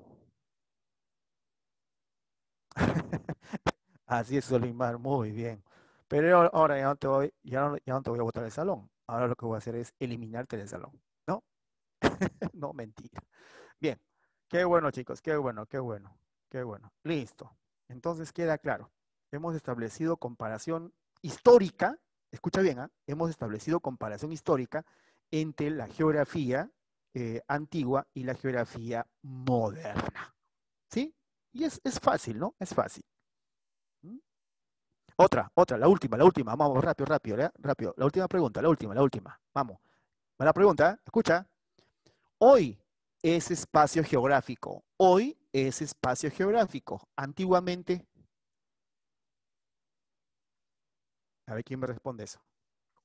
Así es, Solimar, muy bien. Pero ahora ya no, te voy, ya, te voy a botar el salón. Ahora lo que voy a hacer es eliminarte del salón, ¿no? no, mentira. Bien, qué bueno, chicos, qué bueno, qué bueno, qué bueno. Listo. Entonces queda claro. Hemos establecido comparación histórica, escucha bien, ¿ah? hemos establecido comparación histórica entre la geografía eh, antigua y la geografía moderna. ¿Sí? Y es, fácil, ¿no? Es fácil. ¿Mm? Otra, otra, la última, la última. Vamos, rápido, rápido, ¿eh? rápido. La última pregunta, la última, la última. Vamos. La pregunta, escucha. Hoy es espacio geográfico. Hoy es espacio geográfico. Antiguamente. A ver quién me responde eso.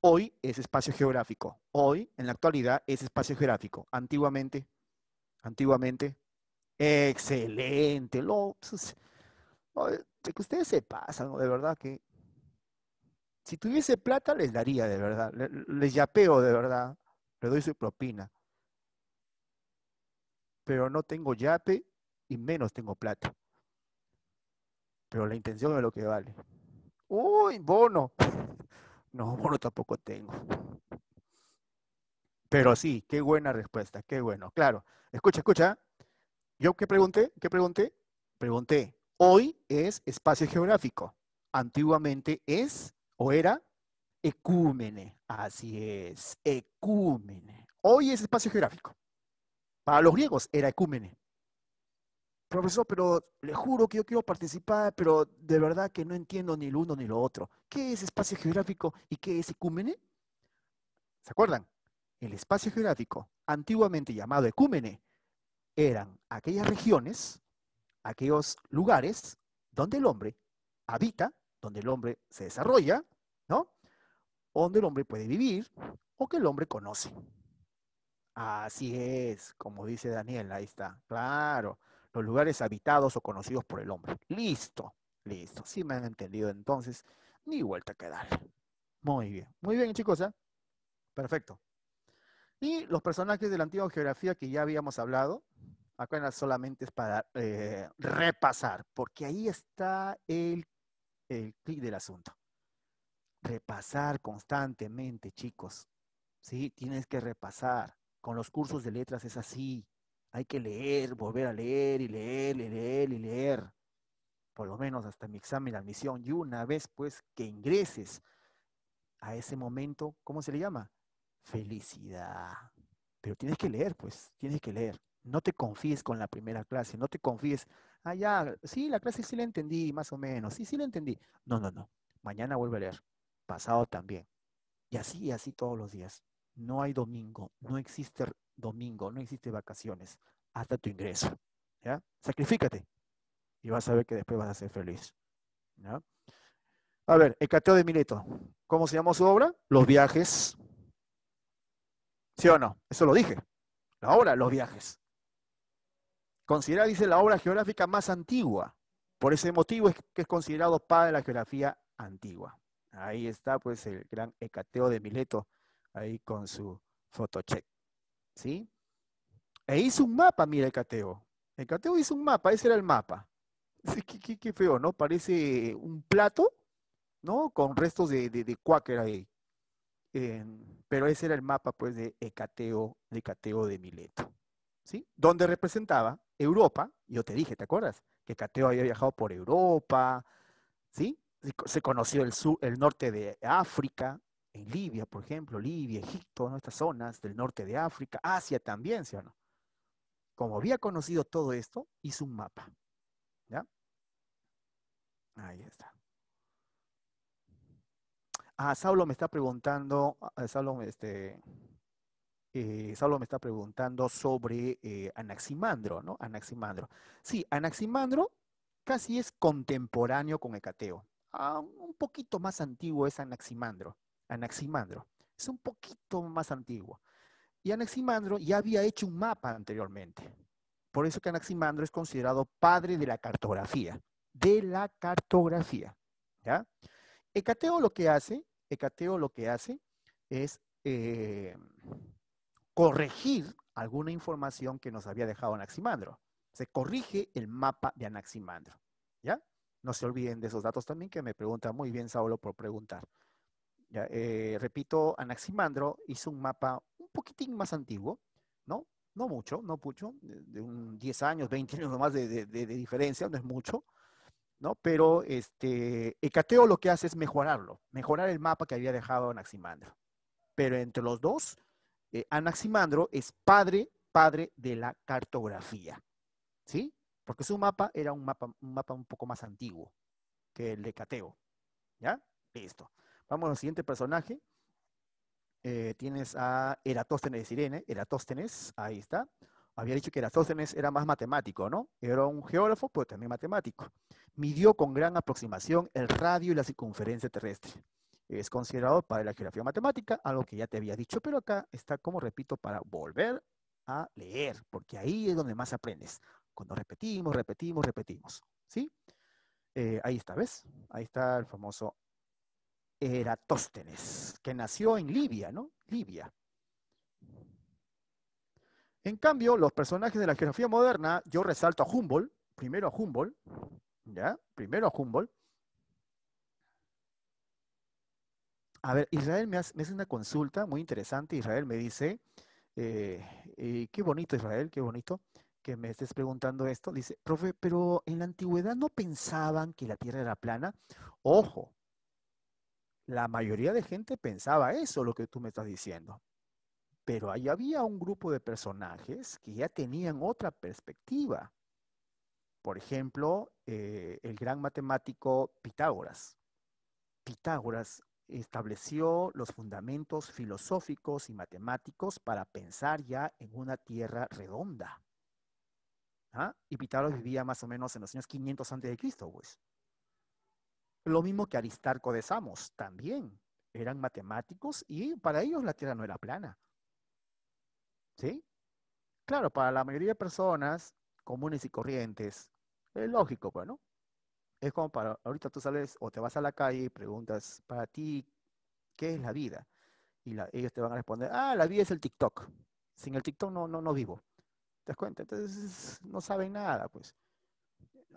Hoy es espacio geográfico. Hoy, en la actualidad, es espacio geográfico. Antiguamente, antiguamente. Excelente. Lo, pues, que ustedes se pasan, de verdad que. Si tuviese plata, les daría, de verdad. Les yapeo, de verdad. Le doy su propina. Pero no tengo yape y menos tengo plata. Pero la intención es lo que vale. Uy, bono. No, bueno, tampoco tengo. Pero sí, qué buena respuesta, qué bueno. Claro, escucha, escucha. ¿Yo qué pregunté? ¿Qué pregunté? Pregunté, hoy es espacio geográfico. Antiguamente es o era ecúmene. Así es, ecúmene. Hoy es espacio geográfico. Para los griegos era ecúmene profesor, pero le juro que yo quiero participar, pero de verdad que no entiendo ni lo uno ni lo otro. ¿Qué es espacio geográfico y qué es ecúmene? ¿Se acuerdan? El espacio geográfico, antiguamente llamado ecúmene, eran aquellas regiones, aquellos lugares donde el hombre habita, donde el hombre se desarrolla, ¿no? Donde el hombre puede vivir o que el hombre conoce. Así es, como dice Daniel, ahí está, claro los lugares habitados o conocidos por el hombre. Listo, listo. Si me han entendido entonces, ni vuelta que dar. Muy bien, muy bien chicos, ¿ah? Perfecto. Y los personajes de la antigua geografía que ya habíamos hablado, acá solamente es para eh, repasar, porque ahí está el, el clic del asunto. Repasar constantemente, chicos. Sí, tienes que repasar. Con los cursos de letras es así. Hay que leer, volver a leer y leer, y leer y leer. Por lo menos hasta mi examen de admisión. Y una vez pues que ingreses a ese momento, ¿cómo se le llama? Felicidad. Pero tienes que leer, pues, tienes que leer. No te confíes con la primera clase, no te confíes, ah, ya, sí, la clase sí la entendí, más o menos, sí, sí la entendí. No, no, no. Mañana vuelve a leer, pasado también. Y así, y así todos los días. No hay domingo, no existe domingo, no existe vacaciones, hasta tu ingreso. ¿ya? Sacrifícate y vas a ver que después vas a ser feliz. A ver, Ecateo de Mileto, ¿cómo se llamó su obra? Los viajes. ¿Sí o no? Eso lo dije. La obra, los viajes. Considera, dice, la obra geográfica más antigua. Por ese motivo es que es considerado padre de la geografía antigua. Ahí está, pues, el gran Hecateo de Mileto, ahí con su fotocheck. ¿Sí? E hizo un mapa, mira Ecateo, cateo. hizo un mapa, ese era el mapa. Qué, feo, ¿no? Parece un plato, ¿no? Con restos de, de, ahí. pero ese era el mapa, pues, de Hecateo de, Ecateo de Mileto. ¿Sí? Donde representaba Europa, yo te dije, ¿te acuerdas? Que Hecateo había viajado por Europa, ¿sí? Se conoció el, sur, el norte de África, en Libia, por ejemplo, Libia, Egipto, ¿no? estas zonas del norte de África, Asia también, ¿sí o no? Como había conocido todo esto, hizo un mapa. ¿Ya? Ahí está. Ah, Saulo me está preguntando, ah, Saulo, este, eh, me está preguntando sobre eh, Anaximandro, ¿no? Anaximandro. Sí, Anaximandro casi es contemporáneo con Ecateo. Ah, un poquito más antiguo es Anaximandro. Anaximandro. Es un poquito más antiguo. Y Anaximandro ya había hecho un mapa anteriormente. Por eso que Anaximandro es considerado padre de la cartografía. De la cartografía. ¿ya? Hecateo lo que hace, Hecateo lo que hace es eh, corregir alguna información que nos había dejado Anaximandro. Se corrige el mapa de Anaximandro. ¿Ya? No se olviden de esos datos también que me pregunta muy bien Saulo por preguntar. Eh, repito, Anaximandro hizo un mapa un poquitín más antiguo, ¿no? No mucho, no mucho, de, un 10 años, 20 años nomás de, diferencia, no es mucho, ¿no? Pero este, Hecateo lo que hace es mejorarlo, mejorar el mapa que había dejado Anaximandro. Pero entre los dos, eh, Anaximandro es padre, padre de la cartografía, ¿sí? Porque su mapa era un mapa un, mapa un poco más antiguo que el de Hecateo, ¿ya? Listo. Vamos al siguiente personaje. Eh, tienes a Eratóstenes de Sirene, Eratóstenes, ahí está. Había dicho que Eratóstenes era más matemático, ¿no? Era un geógrafo, pero también matemático. Midió con gran aproximación el radio y la circunferencia terrestre. Es considerado para la geografía matemática, algo que ya te había dicho, pero acá está, como repito, para volver a leer, porque ahí es donde más aprendes. Cuando repetimos, repetimos, repetimos, ¿sí? Eh, ahí está, ¿ves? Ahí está el famoso Eratóstenes, que nació en Libia, ¿no? Libia. En cambio, los personajes de la geografía moderna, yo resalto a Humboldt, primero a Humboldt, ¿ya? Primero a Humboldt. A ver, Israel me hace, una consulta muy interesante. Israel me dice, eh, eh, qué bonito Israel, qué bonito que me estés preguntando esto. Dice, profe, pero en la antigüedad no pensaban que la Tierra era plana. Ojo, la mayoría de gente pensaba eso, lo que tú me estás diciendo. Pero ahí había un grupo de personajes que ya tenían otra perspectiva. Por ejemplo, eh, el gran matemático Pitágoras. Pitágoras estableció los fundamentos filosóficos y matemáticos para pensar ya en una tierra redonda. ¿ah? Y Pitágoras vivía más o menos en los años 500 a.C., pues. Lo mismo que Aristarco de Samos, también eran matemáticos y para ellos la Tierra no era plana. ¿Sí? Claro, para la mayoría de personas comunes y corrientes, es lógico, bueno, pues, ¿no? Es como para, ahorita tú sales o te vas a la calle y preguntas, para ti, ¿qué es la vida? Y ellos te van a responder, ah, la vida es el TikTok. Sin el TikTok no, no, no vivo. ¿Te das cuenta? Entonces, no saben nada, pues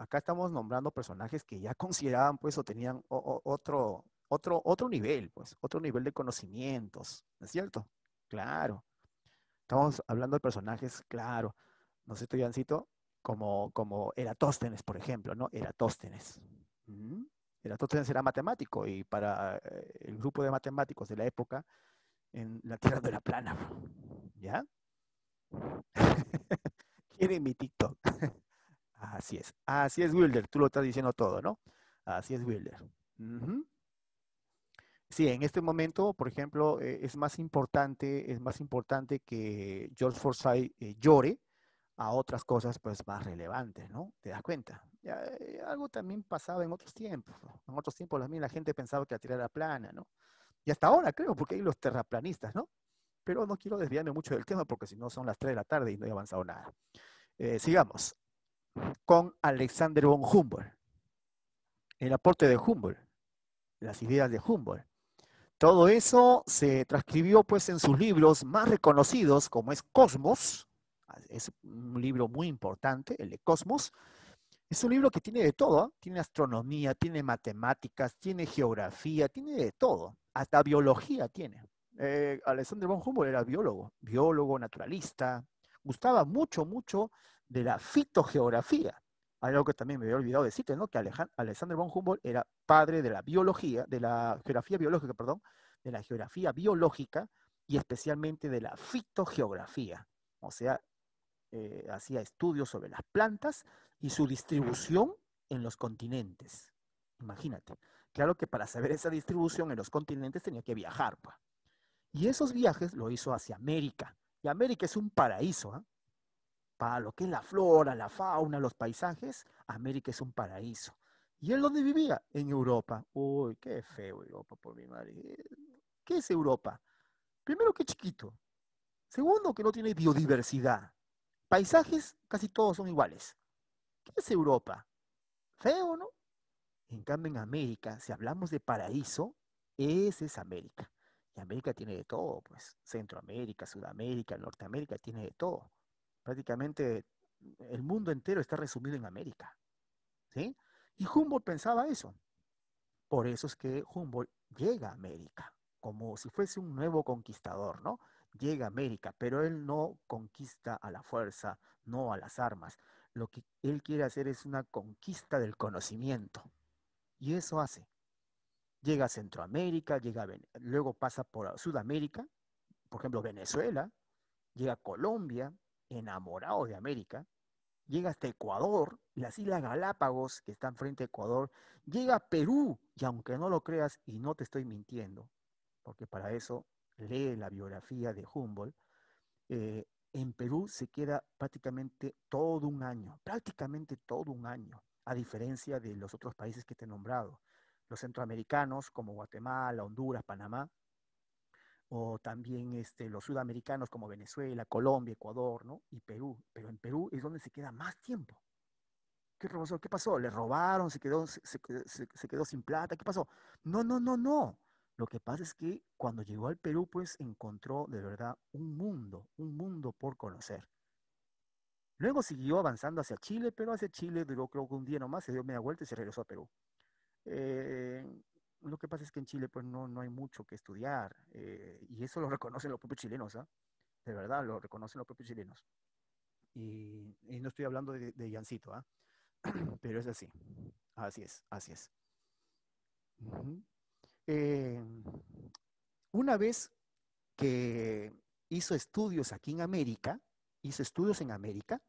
acá estamos nombrando personajes que ya consideraban, pues, o tenían otro, otro, otro nivel, pues, otro nivel de conocimientos, ¿no es cierto? Claro. Estamos hablando de personajes, claro, ¿no sé, cierto, Como, como Eratóstenes, por ejemplo, ¿no? Eratóstenes. Eratóstenes era matemático y para eh, el grupo de matemáticos de la época, en la Tierra no era plana, ¿ya? Quieren mi TikTok. Así es. Así es, Wilder. Tú lo estás diciendo todo, ¿no? Así es, Wilder. Sí, en este momento, por ejemplo, eh, es más importante, es más importante que George Forsyth eh, llore a otras cosas pues más relevantes, ¿no? ¿Te das cuenta? Eh, algo también pasaba en otros tiempos. En otros tiempos la gente pensaba que la tierra era plana, ¿no? Y hasta ahora creo, porque hay los terraplanistas, ¿no? Pero no quiero desviarme mucho del tema porque si no son las 3 de la tarde y no he avanzado nada. sigamos con Alexander von Humboldt. El aporte de Humboldt, las ideas de Humboldt. Todo eso se transcribió pues en sus libros más reconocidos, como es Cosmos, es un libro muy importante, el de Cosmos. Es un libro que tiene de todo, ¿ah? tiene astronomía, tiene matemáticas, tiene geografía, tiene de todo, hasta biología tiene. Eh, Alexander von Humboldt era biólogo, biólogo, naturalista, gustaba mucho, mucho de la fitogeografía. Algo que también me había olvidado decirte, ¿no? Que Alexander von Humboldt era padre de la biología, de la geografía biológica, perdón, de la geografía biológica y especialmente de la fitogeografía. O sea, eh, hacía estudios sobre las plantas y su distribución en los continentes. Imagínate. Claro que para saber esa distribución en los continentes tenía que viajar. Pues. Y esos viajes lo hizo hacia América. Y América es un paraíso. ¿eh? lo que es la flora, la fauna, los paisajes, América es un paraíso. ¿Y él dónde vivía? En Europa. Uy, qué feo Europa, por mi madre. Eh, ¿Qué es Europa? Primero que chiquito. Segundo que no tiene biodiversidad. Paisajes casi todos son iguales. ¿Qué es Europa? Feo, ¿no? En cambio, en América, si hablamos de paraíso, ese es América. Y América tiene de todo, pues. Centroamérica, Sudamérica, Norteamérica, tiene de todo. Prácticamente el mundo entero está resumido en América. Y Humboldt pensaba eso. Por eso es que Humboldt llega a América, como si fuese un nuevo conquistador, ¿no? Llega a América, pero él no conquista a la fuerza, no a las armas. Lo que él quiere hacer es una conquista del conocimiento. Y eso hace. Llega a Centroamérica, llega luego pasa por Sudamérica, por ejemplo, Venezuela, llega a Colombia, enamorado de América, llega hasta Ecuador, las Islas Galápagos que están frente a Ecuador, llega a Perú, y aunque no lo creas, y no te estoy mintiendo, porque para eso lee la biografía de Humboldt, eh, en Perú se queda prácticamente todo un año, prácticamente todo un año, a diferencia de los otros países que te he nombrado. Los centroamericanos como Guatemala, Honduras, Panamá, o también este, los sudamericanos como Venezuela, Colombia, Ecuador, ¿no? Y Perú. Pero en Perú es donde se queda más tiempo. ¿Qué, ¿Qué pasó? ¿Le robaron? ¿Se quedó, se, quedó sin plata? ¿Qué pasó? No, no, no, no. Lo que pasa es que cuando llegó al Perú, pues encontró de verdad un mundo, un mundo por conocer. Luego siguió avanzando hacia Chile, pero hacia Chile duró creo que un día nomás, se dio media vuelta y se regresó a Perú. Eh, lo que pasa es que en Chile pues no, hay mucho que estudiar eh, y eso lo reconocen los propios chilenos, ¿ah? De verdad, lo reconocen los propios chilenos. Y, no estoy hablando de, Yancito, ¿ah? Pero es así, así es, así es. Eh, una vez que hizo estudios aquí en América, hizo estudios en América,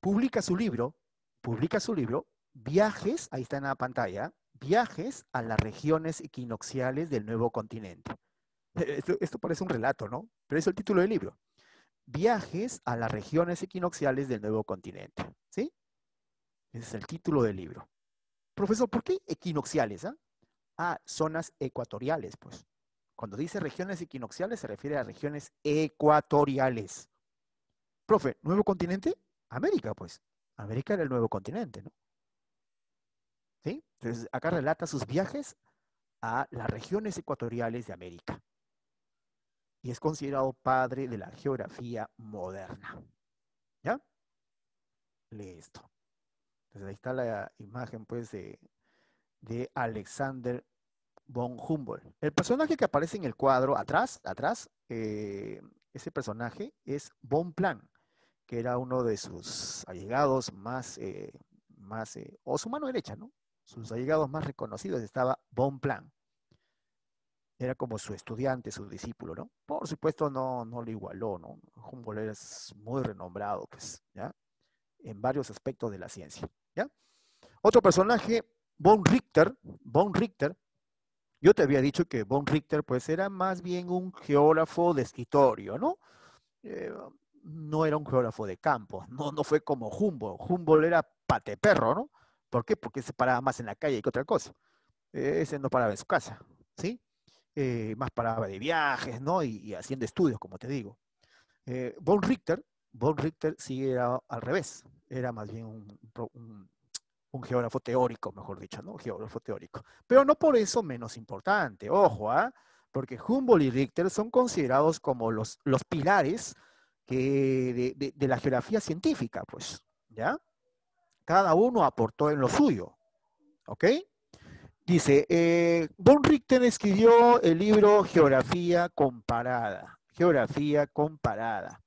publica su libro, publica su libro, Viajes, ahí está en la pantalla, viajes a las regiones equinoxiales del nuevo continente. Esto, parece un relato, ¿no? Pero es el título del libro. Viajes a las regiones equinoxiales del nuevo continente. ¿Sí? Ese es el título del libro. Profesor, ¿por qué equinoxiales? Ah, ah zonas ecuatoriales, pues. Cuando dice regiones equinoxiales se refiere a regiones ecuatoriales. Profe, ¿nuevo continente? América, pues. América era el nuevo continente, ¿no? Entonces, acá relata sus viajes a las regiones ecuatoriales de América y es considerado padre de la geografía moderna. ¿Ya? Lee esto. Entonces ahí está la imagen pues de, Alexander von Humboldt. El personaje que aparece en el cuadro atrás, atrás, eh, ese personaje es von Plan, que era uno de sus allegados más, eh, más eh, o su mano derecha, ¿no? sus allegados más reconocidos estaba Plan. Era como su estudiante, su discípulo, ¿no? Por supuesto, no, no lo igualó, ¿no? Humboldt era muy renombrado, pues, ¿ya? En varios aspectos de la ciencia, ¿ya? Otro personaje, Von Richter, Von Richter, yo te había dicho que Von Richter, pues, era más bien un geógrafo de escritorio, ¿no? Eh, no era un geógrafo de campo, no, no fue como Humboldt. Humboldt era pateperro, ¿no? ¿Por qué? Porque se paraba más en la calle que otra cosa. Ese no paraba en su casa, ¿sí? Eh, más paraba de viajes, ¿no? Y, haciendo estudios, como te digo. Eh, von Richter, von Richter sí era al revés, era más bien un, geógrafo teórico, mejor dicho, ¿no? Geógrafo teórico. Pero no por eso menos importante, ojo, ¿ah? Porque Humboldt y Richter son considerados como los, los pilares de, de la geografía científica, pues, ¿ya? Cada uno aportó en lo suyo. ¿Ok? Dice, eh, Von Richten escribió el libro Geografía Comparada. Geografía Comparada.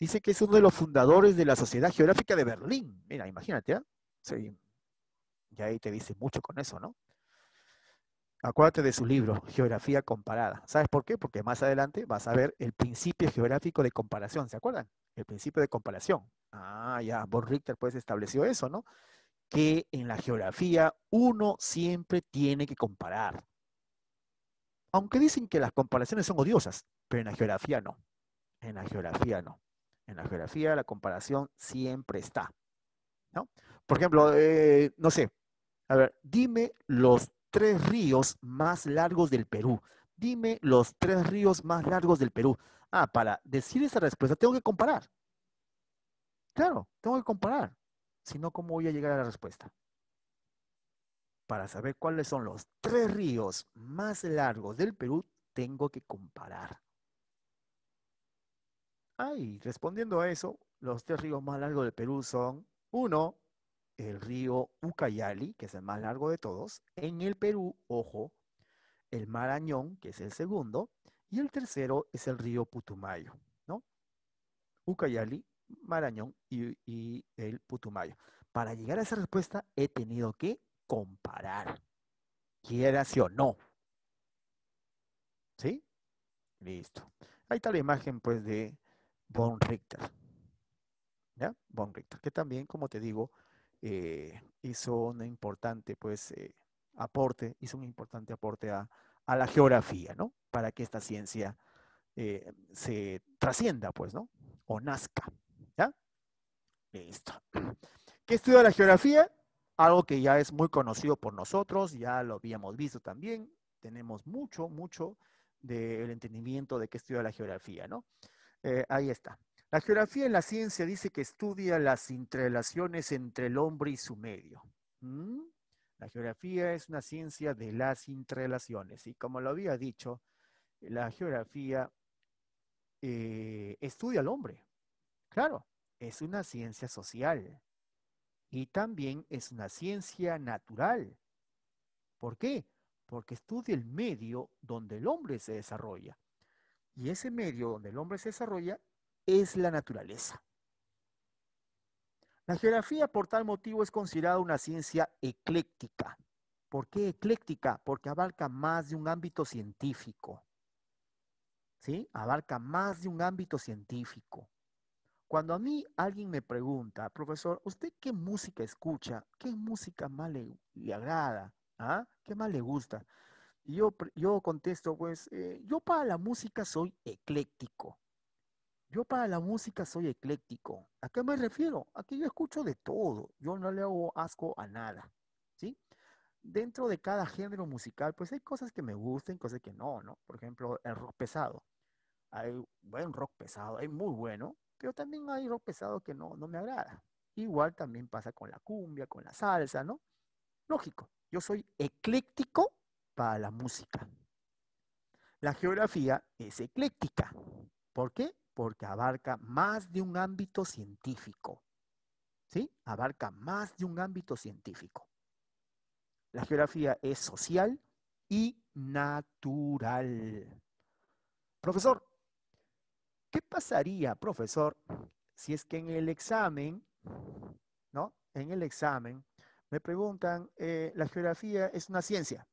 Dice que es uno de los fundadores de la Sociedad Geográfica de Berlín. Mira, imagínate, ¿eh? Sí. Y ahí te dice mucho con eso, ¿no? Acuérdate de su libro, Geografía Comparada. ¿Sabes por qué? Porque más adelante vas a ver el principio geográfico de comparación. ¿Se acuerdan? El principio de comparación. Ah, ya, Von Richter pues estableció eso, ¿no? Que en la geografía uno siempre tiene que comparar. Aunque dicen que las comparaciones son odiosas, pero en la geografía no. En la geografía no. En la geografía la comparación siempre está. ¿no? Por ejemplo, eh, no sé, a ver, dime los tres ríos más largos del Perú. Dime los tres ríos más largos del Perú. Ah, para decir esa respuesta tengo que comparar. Claro, tengo que comparar. Si no, ¿cómo voy a llegar a la respuesta? Para saber cuáles son los tres ríos más largos del Perú, tengo que comparar. Ay, respondiendo a eso, los tres ríos más largos del Perú son, uno, el río Ucayali, que es el más largo de todos, en el Perú, ojo, el Marañón, que es el segundo, y el tercero es el río Putumayo, ¿no? Ucayali, Marañón y, el Putumayo. Para llegar a esa respuesta he tenido que comparar, quiera sí o no. ¿Sí? Listo. Ahí está la imagen, pues, de Von Richter. ¿Ya? Von Richter, que también, como te digo, eh, hizo un importante pues, eh, aporte, hizo un importante aporte a, la geografía, ¿no? Para que esta ciencia eh, se trascienda, pues, ¿no? O nazca, ¿ya? Listo. ¿Qué estudia la geografía? Algo que ya es muy conocido por nosotros, ya lo habíamos visto también, tenemos mucho, mucho del entendimiento de qué estudia la geografía, ¿no? ahí está. La geografía en la ciencia dice que estudia las interrelaciones entre el hombre y su medio. La geografía es una ciencia de las interrelaciones y como lo había dicho, la geografía eh, estudia al hombre. Claro, es una ciencia social y también es una ciencia natural. ¿Por qué? Porque estudia el medio donde el hombre se desarrolla. Y ese medio donde el hombre se desarrolla es la naturaleza. La geografía, por tal motivo, es considerada una ciencia ecléctica. ¿Por qué ecléctica? Porque abarca más de un ámbito científico. ¿Sí? Abarca más de un ámbito científico. Cuando a mí alguien me pregunta, profesor, ¿usted qué música escucha? ¿Qué música más le, agrada? ¿Ah? ¿Qué más le gusta? yo, contesto, pues, eh, yo para la música soy ecléctico. Yo para la música soy ecléctico. ¿A qué me refiero? Aquí yo escucho de todo. Yo no le hago asco a nada. ¿Sí? Dentro de cada género musical, pues hay cosas que me gustan, cosas que no, ¿no? Por ejemplo, el rock pesado. Hay buen rock pesado, hay muy bueno, pero también hay rock pesado que no, no me agrada. Igual también pasa con la cumbia, con la salsa, ¿no? Lógico, yo soy ecléctico para la música. La geografía es ecléctica. ¿Por qué? porque abarca más de un ámbito científico. ¿Sí? Abarca más de un ámbito científico. La geografía es social y natural. Profesor, ¿qué pasaría, profesor, si es que en el examen, ¿no? En el examen me preguntan, eh, ¿la geografía es una ciencia?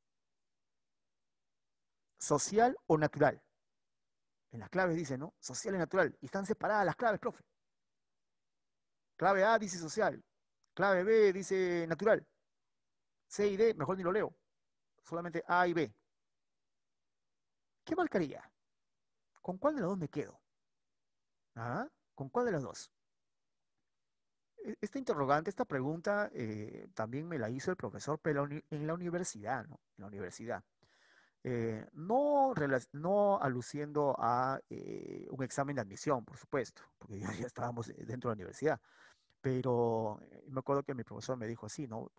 ¿Social o natural? En las claves dice, ¿no? Social y natural. Y están separadas las claves, profe. Clave A dice social. Clave B dice natural. C y D, mejor ni lo leo. Solamente A y B. ¿Qué marcaría? ¿Con cuál de los dos me quedo? ¿Ah? ¿Con cuál de los dos? E, esta interrogante, esta pregunta, eh, también me la hizo el profesor en la universidad, ¿no? En la universidad. Eh, no, no aluciendo a eh, un examen de admisión, por supuesto, porque ya, estábamos eh, dentro de la universidad, pero me acuerdo que mi profesor me dijo así, ¿no?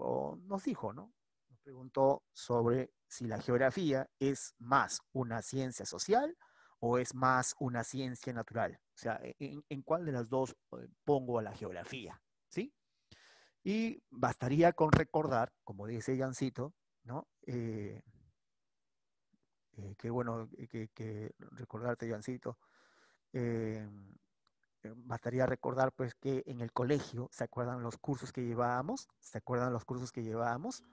nos dijo, ¿no? Nos preguntó sobre si la geografía es más una ciencia social o es más una ciencia natural. O sea, e-, ¿en, cuál de las dos pongo a la geografía? ¿Sí? Y bastaría con recordar, como dice Jancito, ¿no? Eh, qué bueno eh, que, recordarte, Joancito. Eh, bastaría recordar pues que en el colegio, ¿se acuerdan los cursos que llevábamos? ¿Se acuerdan los cursos que llevábamos?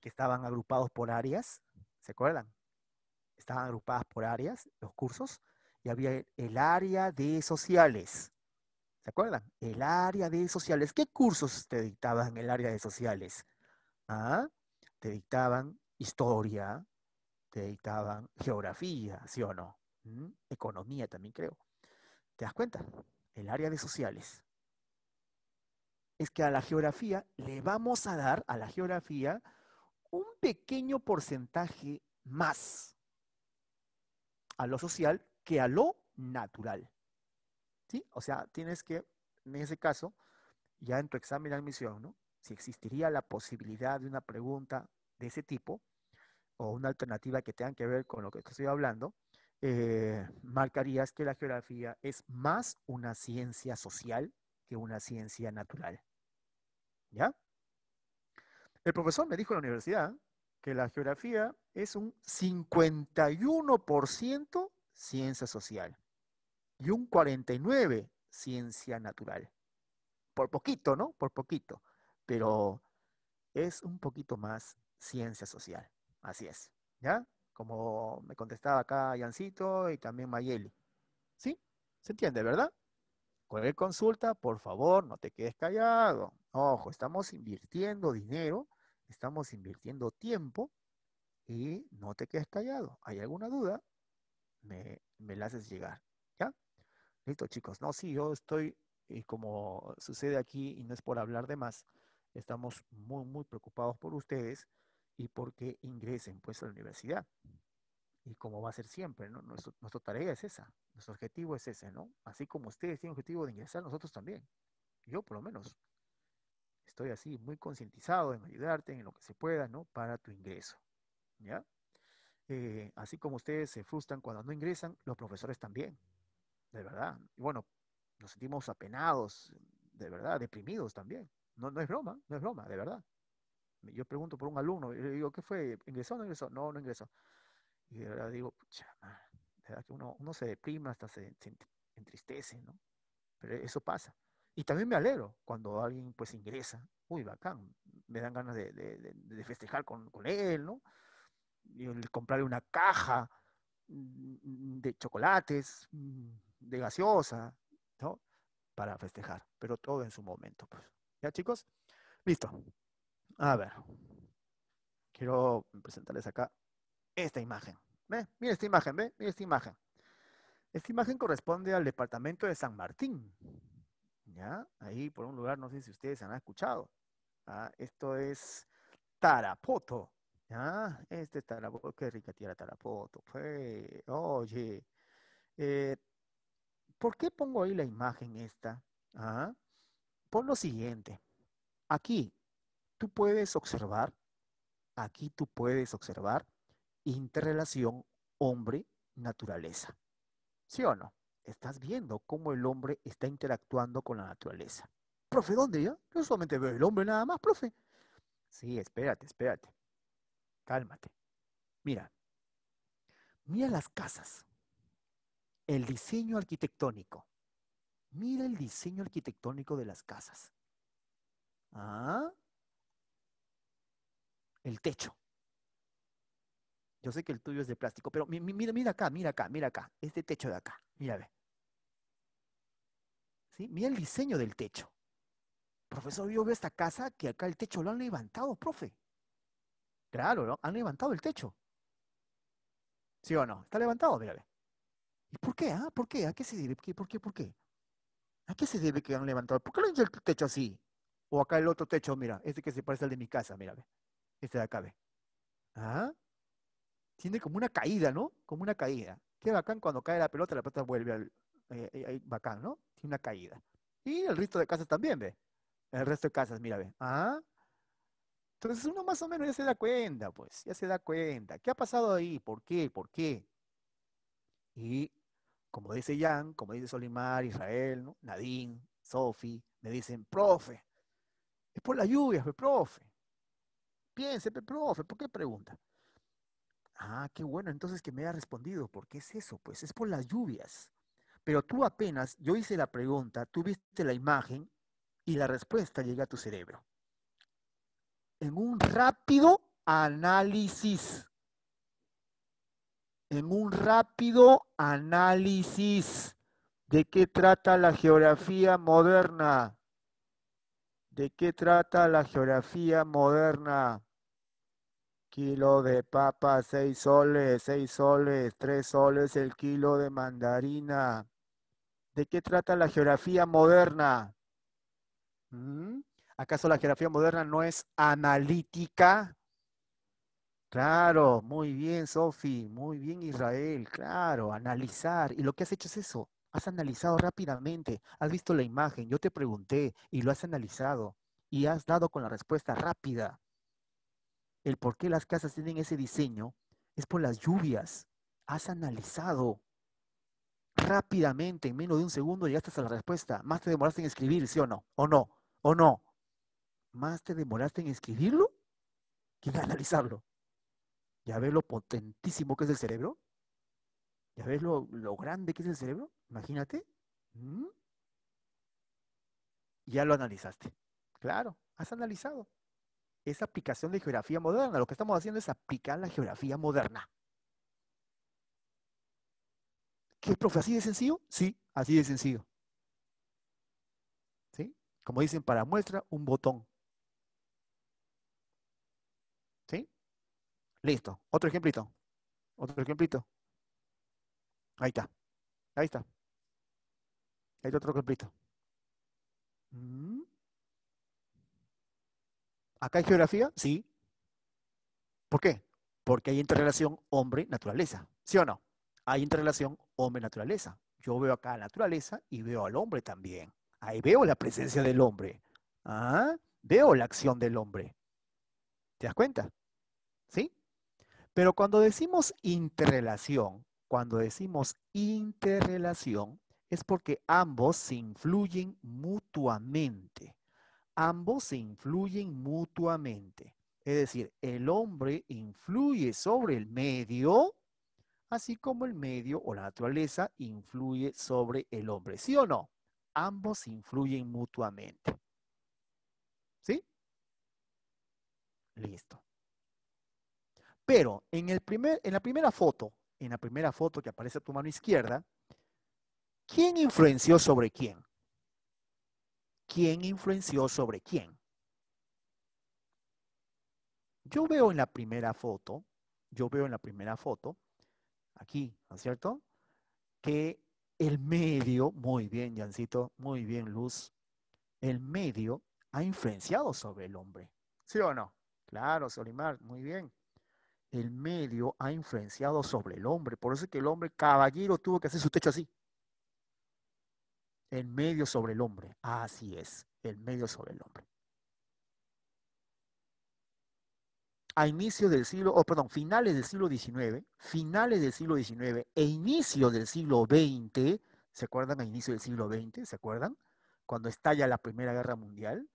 Que estaban agrupados por áreas, ¿se acuerdan? Estaban agrupadas por áreas los cursos y había el área de sociales. ¿Se acuerdan? El área de sociales. ¿Qué cursos te dictaban en el área de sociales? ¿Ah? Te dictaban historia, te dictaban geografía, ¿sí o no? ¿Mm? Economía también creo. ¿Te das cuenta? El área de sociales. Es que a la geografía le vamos a dar, a la geografía, un pequeño porcentaje más a lo social que a lo natural. ¿Sí? O sea, tienes que, en ese caso, ya en tu examen de admisión, ¿no? Si existiría la posibilidad de una pregunta de ese tipo, o una alternativa que tenga que ver con lo que estoy hablando, eh, marcarías que la geografía es más una ciencia social que una ciencia natural. ¿Ya? El profesor me dijo en la universidad que la geografía es un 51% ciencia social y un 49% ciencia natural. Por poquito, ¿no? Por poquito. Pero es un poquito más ciencia social. Así es. ¿Ya? Como me contestaba acá Yancito y también Mayeli. ¿Sí? ¿Se entiende, verdad? Cualquier consulta, por favor, no te quedes callado. Ojo, estamos invirtiendo dinero, estamos invirtiendo tiempo y no te quedes callado. ¿Hay alguna duda? Me, me la haces llegar. ¿Ya? Listo, chicos. No, sí, yo estoy, y eh, como sucede aquí, y no es por hablar de más, estamos muy, muy preocupados por ustedes y por qué ingresen pues a la universidad. Y como va a ser siempre, ¿no? nuestra tarea es esa, nuestro objetivo es ese, ¿no? Así como ustedes tienen objetivo de ingresar, nosotros también. Yo por lo menos estoy así muy concientizado en ayudarte en lo que se pueda, ¿no? Para tu ingreso, ¿ya? Eh, así como ustedes se frustran cuando no ingresan, los profesores también, de verdad. Y bueno, nos sentimos apenados, de verdad, deprimidos también. No, no es broma, no es broma, de verdad yo pregunto por un alumno, y le digo, ¿qué fue? ¿Ingresó o no ingresó? No, no ingresó. Y de digo, pucha, que uno, se deprime, hasta se, entristece, ¿no? Pero e, eso pasa. Y también me alegro cuando alguien pues ingresa, uy, bacán, me dan ganas de, festejar con, con, él, ¿no? Y el comprarle una caja mm, mm, de chocolates, mm, de gaseosa, ¿no? Para festejar, pero todo en su momento, pues. ¿Ya, chicos? Listo. A ver, quiero presentarles acá esta imagen. ¿Ven? Mira esta imagen, ¿ve? Mira esta imagen. Esta imagen corresponde al departamento de San Martín. ¿Ya? Ahí por un lugar, no sé si ustedes han escuchado. ¿Ah? Esto es Tarapoto. ¿Ya? Este es Tarapoto. Qué rica tierra Tarapoto. Pues, oye. Eh, ¿Por qué pongo ahí la imagen esta? ¿Ah? Por lo siguiente. Aquí, tú puedes observar, aquí tú puedes observar interrelación hombre-naturaleza. ¿Sí o no? Estás viendo cómo el hombre está interactuando con la naturaleza. Profe, ¿dónde ya? Yo solamente veo el hombre nada más, profe. Sí, espérate, espérate. Cálmate. Mira, mira las casas, el diseño arquitectónico. Mira el diseño arquitectónico de las casas. ¿Ah? el techo. Yo sé que el tuyo es de plástico, pero mira, mira acá, mira acá, mira acá. Este techo de acá, mira, ve. ¿Sí? Mira el diseño del techo. Profesor, yo veo esta casa que acá el techo lo han levantado, profe. Claro, ¿no? han levantado el techo. ¿Sí o no? Está levantado, mira, ¿Y por qué? Ah? ¿Por qué? ¿A qué se debe? ¿Por qué? ¿Por qué? ¿A qué se debe que han levantado? ¿Por qué lo han hecho el techo así? O acá el otro techo, mira, este que se parece al de mi casa, mira, ve. Este se acá, acabe. Ah, tiene como una caída, ¿no? Como una caída. Qué bacán cuando cae la pelota, la pelota vuelve al... Eh, eh, bacán, ¿no? Tiene una caída. Y el resto de casas también, ve. El resto de casas, mira, ve. Ah. Entonces uno más o menos ya se da cuenta, pues, ya se da cuenta. ¿Qué ha pasado ahí? ¿Por qué? ¿Por qué? Y como dice Jan, como dice Solimar, Israel, Nadine, Sofi, me dicen, profe, es por las lluvias, profe. Piense, profe, ¿por qué pregunta? Ah, qué bueno, entonces que me haya respondido. ¿Por qué es eso? Pues es por las lluvias. Pero tú apenas, yo hice la pregunta, tú viste la imagen y la respuesta llega a tu cerebro. En un rápido análisis. En un rápido análisis. ¿De qué trata la geografía moderna? ¿De qué trata la geografía moderna? Kilo de papa, seis soles, seis soles, tres soles el kilo de mandarina. ¿De qué trata la geografía moderna? ¿Mm? ¿Acaso la geografía moderna no es analítica? Claro, muy bien, Sofi, muy bien, Israel, claro, analizar. Y lo que has hecho es eso, has analizado rápidamente, has visto la imagen, yo te pregunté y lo has analizado y has dado con la respuesta rápida el por qué las casas tienen ese diseño es por las lluvias. Has analizado rápidamente, en menos de un segundo, llegaste a la respuesta. Más te demoraste en escribir, ¿sí o no? ¿O no? ¿O no? ¿Más te demoraste en escribirlo que en analizarlo? ¿Ya ves lo potentísimo que es el cerebro? ¿Ya ves lo, grande que es el cerebro? Imagínate. ¿Mm? Ya lo analizaste. Claro, has analizado es aplicación de geografía moderna. Lo que estamos haciendo es aplicar la geografía moderna. ¿Qué, profe? ¿Así de sencillo? Sí, así de sencillo. ¿Sí? Como dicen, para muestra, un botón. ¿Sí? Listo. Otro ejemplito. Otro ejemplito. Ahí está. Ahí está. Ahí está otro ejemplito. Mm. ¿Acá hay geografía? Sí. ¿Por qué? Porque hay interrelación hombre-naturaleza. ¿Sí o no? Hay interrelación hombre-naturaleza. Yo veo acá la naturaleza y veo al hombre también. Ahí veo la presencia del hombre. ¿Ah? Veo la acción del hombre. ¿Te das cuenta? ¿Sí? Pero cuando decimos interrelación, cuando decimos interrelación, es porque ambos se influyen mutuamente ambos se influyen mutuamente. Es decir, el hombre influye sobre el medio, así como el medio o la naturaleza influye sobre el hombre. ¿Sí o no? Ambos influyen mutuamente. ¿Sí? Listo. Pero en, el primer, en la primera foto, en la primera foto que aparece a tu mano izquierda, ¿quién influenció sobre quién? quién influenció sobre quién. Yo veo en la primera foto, yo veo en la primera foto, aquí, ¿no es cierto? Que el medio, muy bien, Jancito, muy bien, Luz, el medio ha influenciado sobre el hombre. ¿Sí o no? Claro, Solimar, muy bien. El medio ha influenciado sobre el hombre. Por eso es que el hombre caballero tuvo que hacer su techo así. El medio sobre el hombre. Así es, el medio sobre el hombre. A inicio del siglo, o oh, perdón, finales del siglo XIX, finales del siglo XIX e inicio del siglo XX, ¿se acuerdan? A inicio del siglo XX, ¿se acuerdan? Cuando estalla la Primera Guerra Mundial.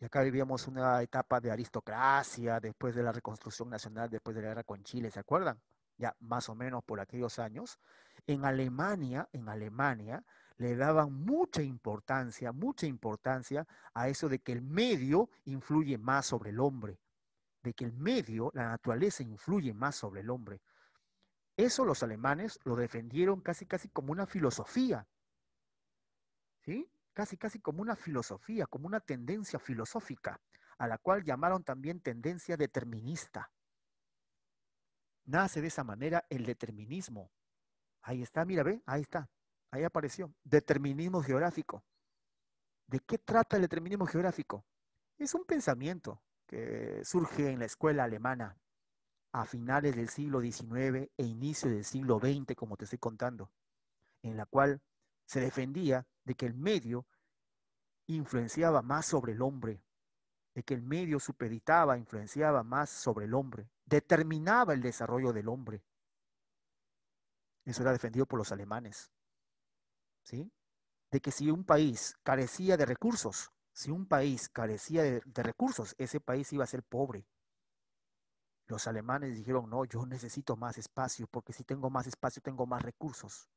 Y acá vivíamos una etapa de aristocracia, después de la reconstrucción nacional, después de la guerra con Chile, ¿se acuerdan? ya más o menos por aquellos años, en Alemania, en Alemania, le daban mucha importancia, mucha importancia a eso de que el medio influye más sobre el hombre, de que el medio, la naturaleza influye más sobre el hombre. Eso los alemanes lo defendieron casi, casi como una filosofía, ¿sí? Casi, casi como una filosofía, como una tendencia filosófica, a la cual llamaron también tendencia determinista. Nace de esa manera el determinismo. Ahí está, mira, ve, ahí está, ahí apareció. Determinismo geográfico. ¿De qué trata el determinismo geográfico? Es un pensamiento que surge en la escuela alemana a finales del siglo XIX e inicio del siglo XX, como te estoy contando, en la cual se defendía de que el medio influenciaba más sobre el hombre de que el medio supeditaba, influenciaba más sobre el hombre, determinaba el desarrollo del hombre. Eso era defendido por los alemanes. ¿Sí? De que si un país carecía de recursos, si un país carecía de, de recursos, ese país iba a ser pobre. Los alemanes dijeron, no, yo necesito más espacio, porque si tengo más espacio, tengo más recursos.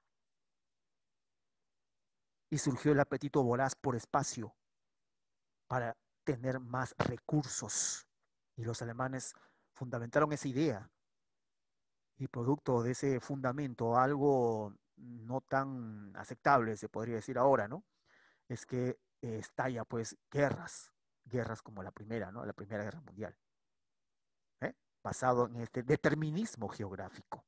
Y surgió el apetito voraz por espacio para tener más recursos. Y los alemanes fundamentaron esa idea. Y producto de ese fundamento, algo no tan aceptable, se podría decir ahora, ¿no? Es que eh, estalla pues guerras, guerras como la primera, ¿no? La Primera Guerra Mundial. ¿eh? Basado en este determinismo geográfico.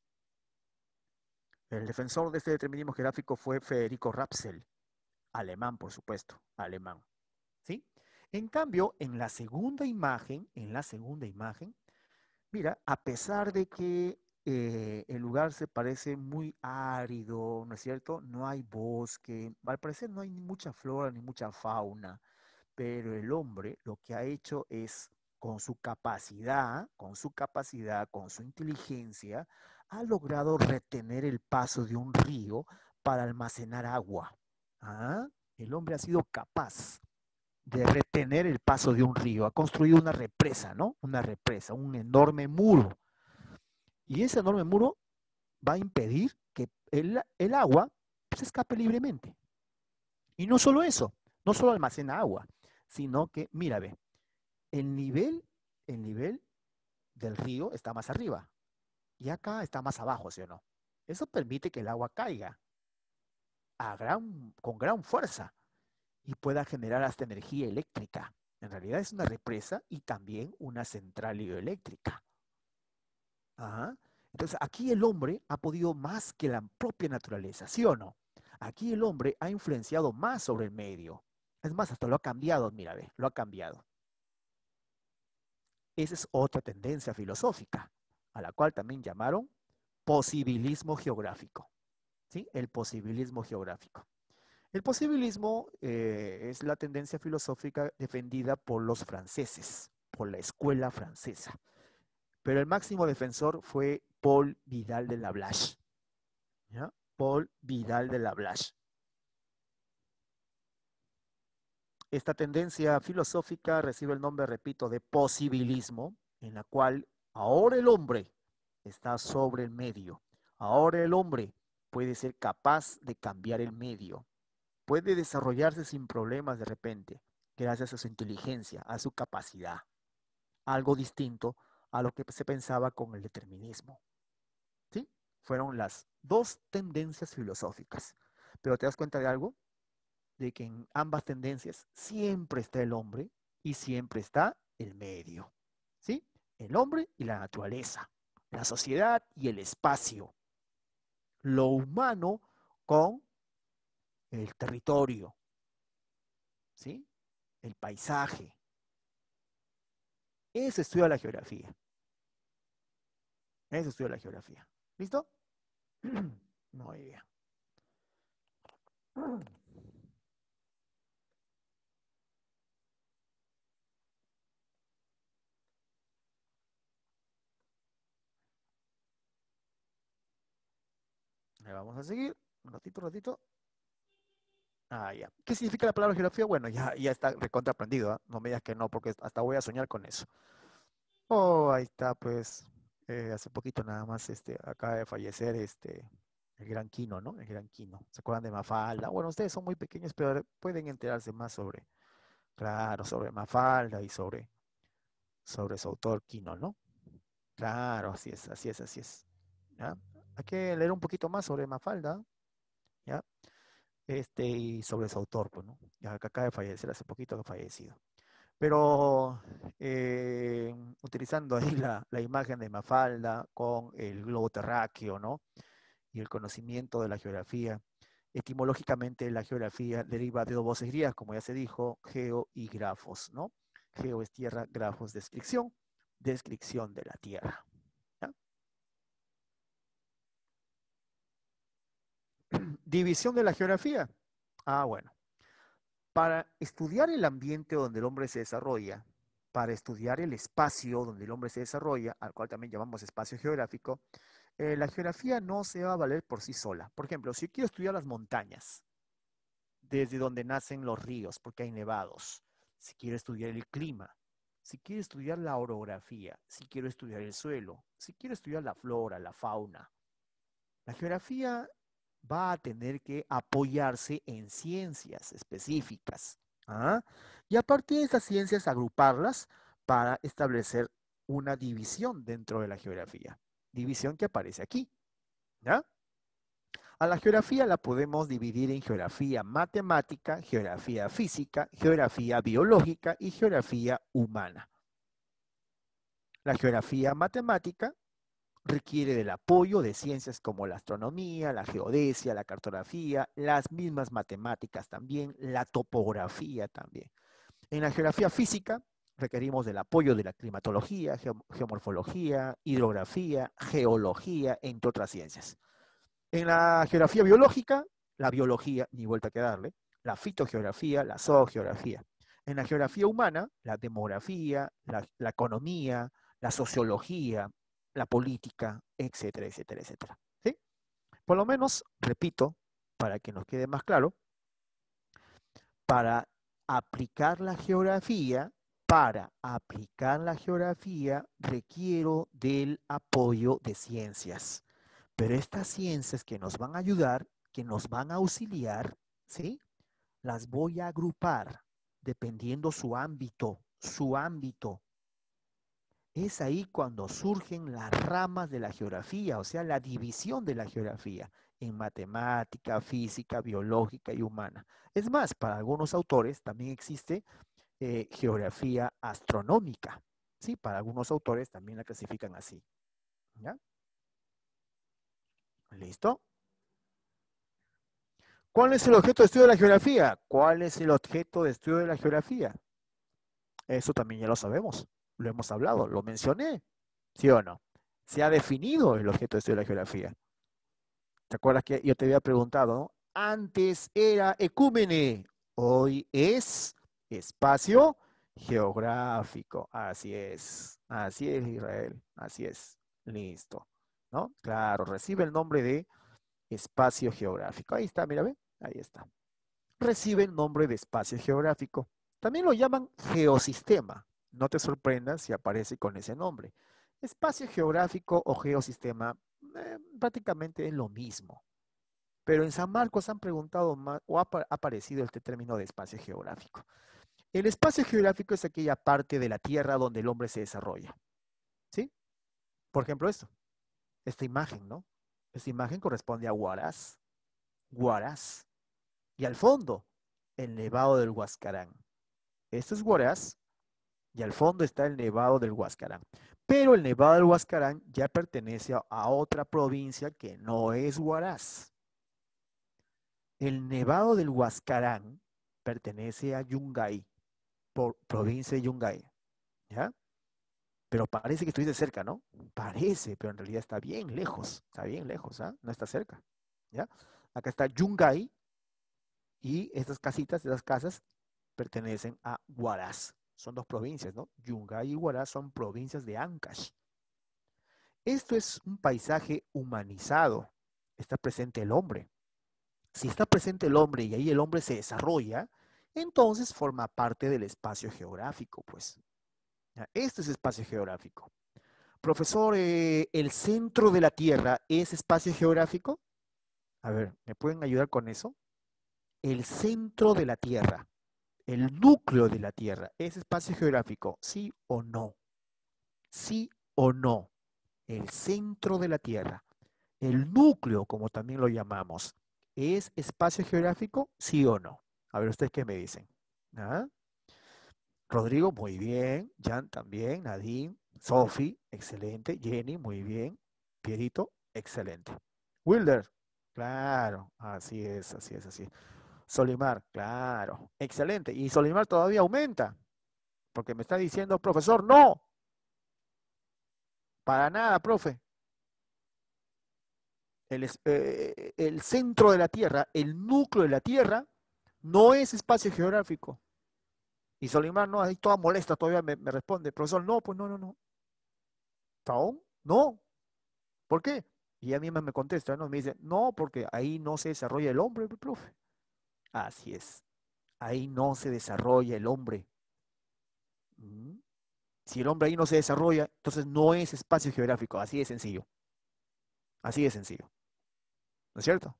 El defensor de este determinismo geográfico fue Federico Rapsel, alemán, por supuesto, alemán. En cambio, en la segunda imagen, en la segunda imagen, mira, a pesar de que eh, el lugar se parece muy árido, ¿no es cierto? No hay bosque, al parecer no hay ni mucha flora ni mucha fauna, pero el hombre lo que ha hecho es con su capacidad, con su capacidad, con su inteligencia, ha logrado retener el paso de un río para almacenar agua. ¿Ah? El hombre ha sido capaz, de retener el paso de un río. Ha construido una represa, ¿no? Una represa, un enorme muro. Y ese enorme muro va a impedir que el, agua se pues, escape libremente. Y no solo eso, no solo almacena agua, sino que, mira, ve, el nivel, el nivel del río está más arriba y acá está más abajo, ¿sí o no? Eso permite que el agua caiga a gran, con gran fuerza y pueda generar hasta energía eléctrica. En realidad es una represa y también una central hidroeléctrica. Entonces, aquí el hombre ha podido más que la propia naturaleza, ¿sí o no? Aquí el hombre ha influenciado más sobre el medio. Es más, hasta lo ha cambiado, mira, ve, lo ha cambiado. Esa es otra tendencia filosófica, a la cual también llamaron posibilismo geográfico. ¿Sí? El posibilismo geográfico. El posibilismo eh, es la tendencia filosófica defendida por los franceses, por la escuela francesa. Pero el máximo defensor fue Paul Vidal de la Blache. Paul Vidal de la Blache. Esta tendencia filosófica recibe el nombre, repito, de posibilismo, en la cual ahora el hombre está sobre el medio. Ahora el hombre puede ser capaz de cambiar el medio, puede desarrollarse sin problemas de repente, gracias a su inteligencia, a su capacidad. Algo distinto a lo que se pensaba con el determinismo. ¿Sí? Fueron las dos tendencias filosóficas. Pero te das cuenta de algo, de que en ambas tendencias siempre está el hombre y siempre está el medio. ¿Sí? El hombre y la naturaleza, la sociedad y el espacio. Lo humano con el territorio, ¿sí? el paisaje. Ese estudio de la geografía. estudio de la geografía. ¿Listo? Muy bien. Le vamos a seguir. Un ratito, ratito. Ah, ¿Qué significa la palabra geografía? Bueno, ya, ya está recontraprendido, ¿ah? no me digas que no, porque hasta voy a soñar con eso. Oh, ahí está, pues, eh, hace poquito nada más, este, acaba de fallecer, este, el gran Quino, ¿no? El gran Quino. ¿Se acuerdan de Mafalda? Bueno, ustedes son muy pequeños, pero pueden enterarse más sobre, claro, sobre Mafalda y sobre, sobre su autor Quino, ¿no? Claro, así es, así es, así es. ¿Ya? Hay que leer un poquito más sobre Mafalda, ¿ya? este, y sobre su autor, pues, Ya que acaba de fallecer, hace poquito que ha fallecido. Pero eh, utilizando ahí la, imagen de Mafalda con el globo terráqueo, ¿no? Y el conocimiento de la geografía. Etimológicamente, la geografía deriva de dos voces griegas, como ya se dijo, geo y grafos, ¿no? Geo es tierra, grafos, descripción, descripción de la tierra. División de la geografía. Ah, bueno. Para estudiar el ambiente donde el hombre se desarrolla, para estudiar el espacio donde el hombre se desarrolla, al cual también llamamos espacio geográfico, eh, la geografía no se va a valer por sí sola. Por ejemplo, si quiero estudiar las montañas, desde donde nacen los ríos, porque hay nevados, si quiero estudiar el clima, si quiero estudiar la orografía, si quiero estudiar el suelo, si quiero estudiar la flora, la fauna. La geografía va a tener que apoyarse en ciencias específicas. ¿ah? Y a partir de estas ciencias, agruparlas para establecer una división dentro de la geografía. División que aparece aquí. A la geografía la podemos dividir en geografía matemática, geografía física, geografía biológica y geografía humana. La geografía matemática requiere del apoyo de ciencias como la astronomía, la geodesia, la cartografía, las mismas matemáticas también, la topografía también. En la geografía física requerimos del apoyo de la climatología, geomorfología, hidrografía, geología, entre otras ciencias. En la geografía biológica, la biología, ni vuelta que darle, la fitogeografía, la zoogeografía. En la geografía humana, la demografía, la economía, la sociología, la política, etcétera, etcétera, etcétera. ¿Sí? Por lo menos, repito, para que nos quede más claro, para aplicar la geografía, para aplicar la geografía requiero del apoyo de ciencias. Pero estas ciencias que nos van a ayudar, que nos van a auxiliar, ¿sí? Las voy a agrupar dependiendo su ámbito, su ámbito, es ahí cuando surgen las ramas de la geografía, o sea, la división de la geografía en matemática, física, biológica y humana. Es más, para algunos autores también existe eh, geografía astronómica. Sí, para algunos autores también la clasifican así. ¿Listo? ¿Cuál es el objeto de estudio de la geografía? ¿Cuál es el objeto de estudio de la geografía? Eso también ya lo sabemos lo hemos hablado, lo mencioné, ¿sí o no? Se ha definido el objeto de estudio de la geografía. ¿Te acuerdas que yo te había preguntado? Antes era ecúmene, hoy es espacio geográfico. Así es, así es Israel, así es. Listo, ¿no? Claro, recibe el nombre de espacio geográfico. Ahí está, mira, ve, ahí está. Recibe el nombre de espacio geográfico. También lo llaman geosistema. No te sorprendas si aparece con ese nombre. Espacio geográfico o geosistema eh, prácticamente es lo mismo. Pero en San Marcos han preguntado más o ha aparecido este término de espacio geográfico. El espacio geográfico es aquella parte de la Tierra donde el hombre se desarrolla. ¿Sí? Por ejemplo, esto. Esta imagen, ¿no? Esta imagen corresponde a Huaraz. Huaraz. Y al fondo, el nevado del Huascarán. Esto es Huaraz y al fondo está el Nevado del Huascarán. Pero el Nevado del Huascarán ya pertenece a otra provincia que no es Huaraz. El Nevado del Huascarán pertenece a Yungay, por provincia de Yungay. ¿Ya? Pero parece que estuviste cerca, ¿no? Parece, pero en realidad está bien lejos. Está bien lejos, ¿ah? No está cerca. ¿Ya? Acá está Yungay y estas casitas, estas casas pertenecen a Huaraz son dos provincias, ¿no? Yungay y Guará son provincias de Ancash. Esto es un paisaje humanizado. Está presente el hombre. Si está presente el hombre y ahí el hombre se desarrolla, entonces forma parte del espacio geográfico, pues. Este es espacio geográfico. Profesor, eh, ¿el centro de la Tierra es espacio geográfico? A ver, ¿me pueden ayudar con eso? El centro de la Tierra el núcleo de la Tierra es espacio geográfico, sí o no. Sí o no. El centro de la Tierra, el núcleo, como también lo llamamos, ¿es espacio geográfico, sí o no? A ver, ¿ustedes qué me dicen? ¿Ah? Rodrigo, muy bien. Jan, también. Nadine, Sophie, excelente. Jenny, muy bien. Pierito, excelente. Wilder, claro. Así es, así es, así es. Solimar, claro, excelente. Y Solimar todavía aumenta, porque me está diciendo, profesor, no. Para nada, profe. Eh, el, centro de la Tierra, el núcleo de la Tierra, no es espacio geográfico. Y Solimar, no, ahí toda molesta todavía me, responde, profesor, no, pues no, no, no. ¿Taón? No. ¿Por qué? Y a mí me contesta, ¿no? Me dice, no, porque ahí no se desarrolla el hombre, profe. Así es. Ahí no se desarrolla el hombre. Mm. Si el hombre ahí no se desarrolla, entonces no es espacio geográfico. Así de sencillo. Así de sencillo. ¿No es cierto?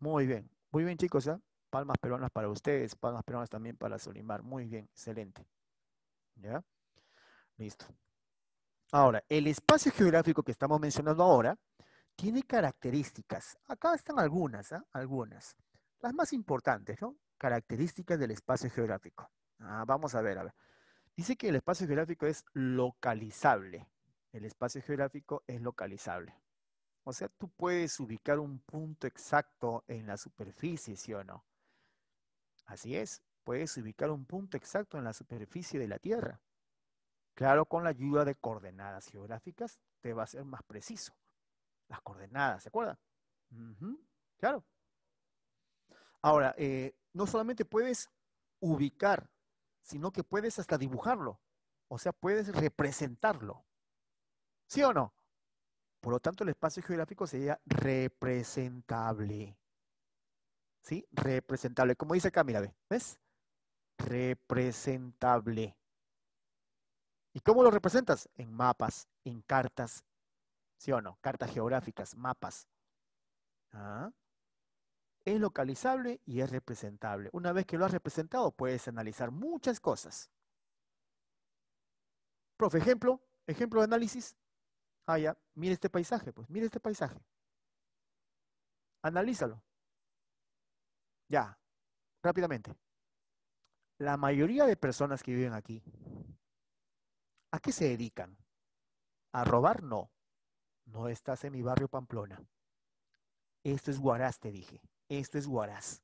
Muy bien. Muy bien, chicos. ¿eh? Palmas peruanas para ustedes. Palmas peruanas también para Solimar. Muy bien. Excelente. ¿Ya? Listo. Ahora, el espacio geográfico que estamos mencionando ahora tiene características. Acá están algunas, ¿ah? Algunas las más importantes, ¿no? Características del espacio geográfico. Ah, vamos a ver, a ver. Dice que el espacio geográfico es localizable. El espacio geográfico es localizable. O sea, tú puedes ubicar un punto exacto en la superficie, ¿sí o no? Así es, puedes ubicar un punto exacto en la superficie de la Tierra. Claro, con la ayuda de coordenadas geográficas te va a ser más preciso. Las coordenadas, ¿se acuerdan? claro. Ahora, eh, no solamente puedes ubicar, sino que puedes hasta dibujarlo. O sea, puedes representarlo. ¿Sí o no? Por lo tanto, el espacio geográfico sería representable. ¿Sí? Representable. Como dice acá, mira, ¿ves? Representable. ¿Y cómo lo representas? En mapas, en cartas. ¿Sí o no? Cartas geográficas, mapas. ¿Ah? es localizable y es representable. Una vez que lo has representado, puedes analizar muchas cosas. Profe, ejemplo, ejemplo de análisis. Ah, ya, mire este paisaje, pues, mire este paisaje. Analízalo. Ya, rápidamente. La mayoría de personas que viven aquí, ¿a qué se dedican? ¿A robar? No. No estás en mi barrio Pamplona. Esto es te dije. Esto es Huaraz.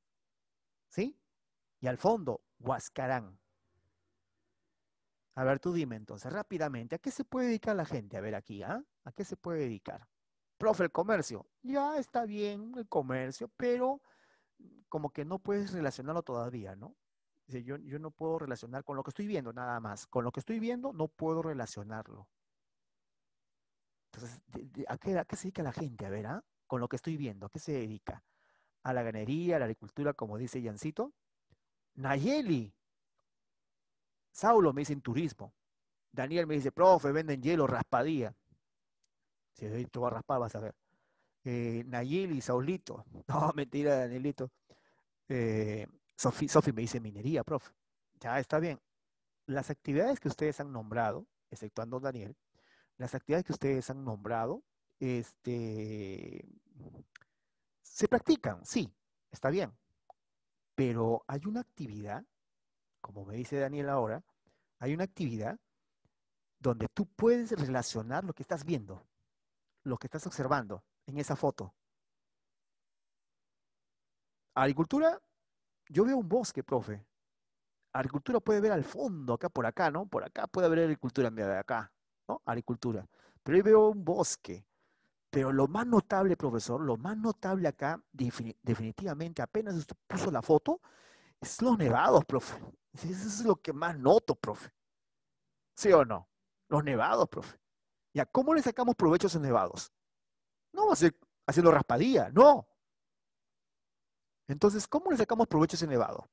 ¿Sí? Y al fondo, Huascarán. A ver, tú dime entonces, rápidamente, ¿a qué se puede dedicar la gente? A ver aquí, ¿ah? ¿A qué se puede dedicar? Profe, el comercio. Ya está bien el comercio, pero como que no puedes relacionarlo todavía, ¿no? yo, no puedo relacionar con lo que estoy viendo, nada más. Con lo que estoy viendo, no puedo relacionarlo. Entonces, ¿a qué, se dedica la gente? A ver, ¿ah? Con lo que estoy viendo, ¿a qué se dedica? a la ganadería, a la agricultura, como dice Yancito. Nayeli. Saulo me dice turismo. Daniel me dice, profe, venden hielo, raspadía. Si tú vas a raspar, vas a ver. Eh, Nayeli, Saulito. No, mentira, Danielito. Eh, Sofi me dice minería, profe. Ya está bien. Las actividades que ustedes han nombrado, exceptuando Daniel, las actividades que ustedes han nombrado, este, se practican, sí, está bien. Pero hay una actividad, como me dice Daniel ahora, hay una actividad donde tú puedes relacionar lo que estás viendo, lo que estás observando en esa foto. Agricultura, yo veo un bosque, profe. Agricultura puede ver al fondo, acá por acá, ¿no? Por acá puede haber agricultura, mira, de acá, ¿no? Agricultura. Pero yo veo un bosque. Pero lo más notable, profesor, lo más notable acá, definitivamente, apenas usted puso la foto, es los nevados, profe. Eso es lo que más noto, profe. ¿Sí o no? Los nevados, profe. ¿Y a cómo le sacamos provecho a esos nevados? No haciendo raspadilla, no. Entonces, ¿cómo le sacamos provecho a ese nevado?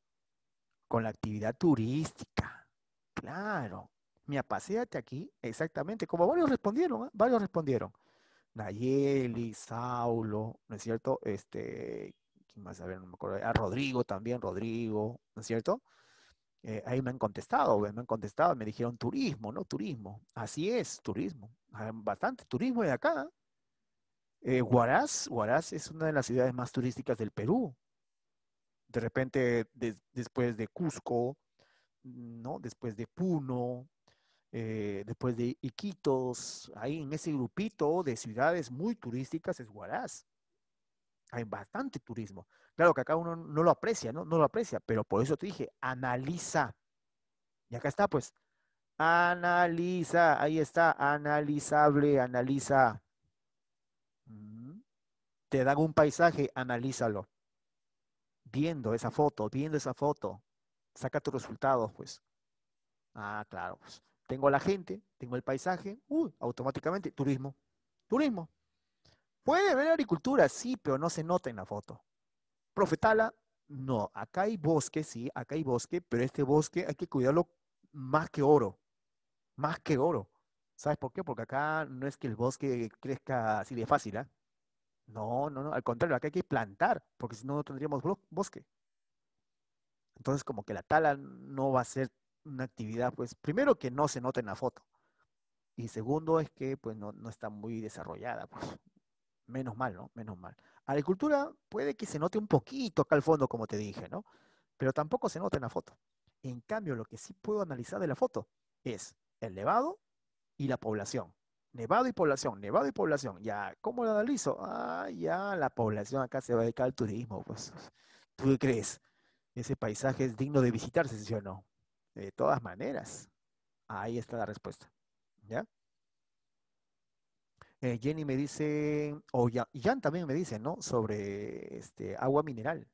Con la actividad turística. Claro. Mira, paséate aquí, exactamente, como varios respondieron, ¿eh? varios respondieron. Nayeli, Saulo, ¿no es cierto? Este, ¿quién más? A ver, no me acuerdo. A ah, Rodrigo también, Rodrigo, ¿no es cierto? Eh, ahí me han contestado, me han contestado, me dijeron turismo, ¿no? Turismo. Así es, turismo. Ah, bastante turismo de acá. Eh, Huaraz, Huaraz es una de las ciudades más turísticas del Perú. De repente, después de Cusco, ¿no? Después de Puno, eh, después de Iquitos, ahí en ese grupito de ciudades muy turísticas es Huaraz. Hay bastante turismo. Claro que acá uno no lo aprecia, ¿no? No lo aprecia, pero por eso te dije, analiza. Y acá está, pues, analiza, ahí está, analizable, analiza. Mm. Te dan un paisaje, analízalo. Viendo esa foto, viendo esa foto, saca tu resultados pues. Ah, claro, pues. Tengo la gente, tengo el paisaje, uh, automáticamente turismo. Turismo. Puede haber agricultura, sí, pero no se nota en la foto. Profetala, no. Acá hay bosque, sí, acá hay bosque, pero este bosque hay que cuidarlo más que oro. Más que oro. ¿Sabes por qué? Porque acá no es que el bosque crezca así de fácil, ¿ah? No, no, no. Al contrario, acá hay que plantar, porque si no, no tendríamos bosque. Entonces, como que la tala no va a ser una actividad, pues, primero que no se note en la foto. Y segundo es que, pues, no, está muy desarrollada, pues. Menos mal, ¿no? Menos mal. Agricultura puede que se note un poquito acá al fondo, como te dije, ¿no? Pero tampoco se nota en la foto. En cambio, lo que sí puedo analizar de la foto es el nevado y la población. Nevado y población, nevado y población. Ya, ¿cómo lo analizo? Ah, ya, la población acá se va a dedicar al turismo, pues. ¿Tú qué crees? Ese paisaje es digno de visitarse, ¿sí o no? De todas maneras, ahí está la respuesta. ¿Ya? Eh, Jenny me dice, o Jan, también me dice, ¿no? Sobre este, agua mineral.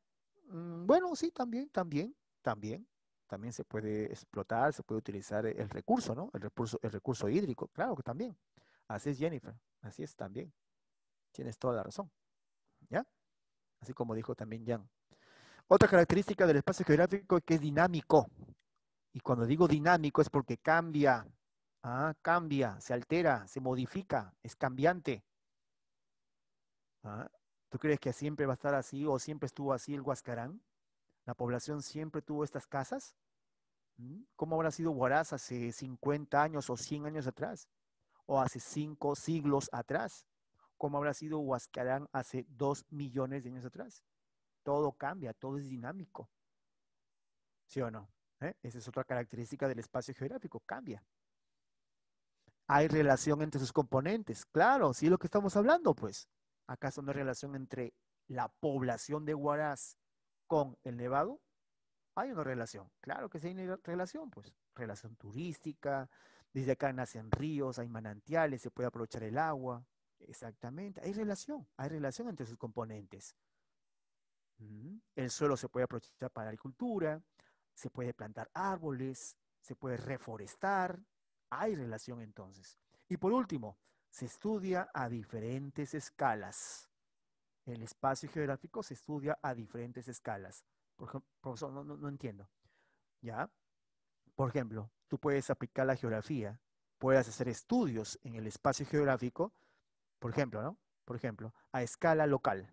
Mm, bueno, sí, también, también, también. También se puede explotar, se puede utilizar el recurso, ¿no? El recurso, el recurso hídrico, claro que también. Así es, Jennifer. Así es también. Tienes toda la razón. ¿Ya? Así como dijo también Jan. Otra característica del espacio geográfico es que es dinámico. Y cuando digo dinámico es porque cambia, ah, cambia, se altera, se modifica, es cambiante. Ah, ¿Tú crees que siempre va a estar así o siempre estuvo así el Huascarán? ¿La población siempre tuvo estas casas? ¿Mm? ¿Cómo habrá sido Huaraz hace 50 años o 100 años atrás? ¿O hace 5 siglos atrás? ¿Cómo habrá sido Huascarán hace 2 millones de años atrás? Todo cambia, todo es dinámico. ¿Sí o no? ¿eh? Esa es otra característica del espacio geográfico, cambia. Hay relación entre sus componentes, claro, sí es lo que estamos hablando, pues. ¿Acaso no hay relación entre la población de Huaraz con el Nevado? Hay una relación, claro que sí hay una relación, pues. Relación turística, desde acá nacen ríos, hay manantiales, se puede aprovechar el agua. Exactamente, hay relación, hay relación entre sus componentes. El suelo se puede aprovechar para la agricultura, se puede plantar árboles, se puede reforestar, hay relación entonces. Y por último, se estudia a diferentes escalas. El espacio geográfico se estudia a diferentes escalas. Por ejemplo, no, entiendo. ¿Ya? Por ejemplo, tú puedes aplicar la geografía, puedes hacer estudios en el espacio geográfico, por ejemplo, ¿no? Por ejemplo, a escala local,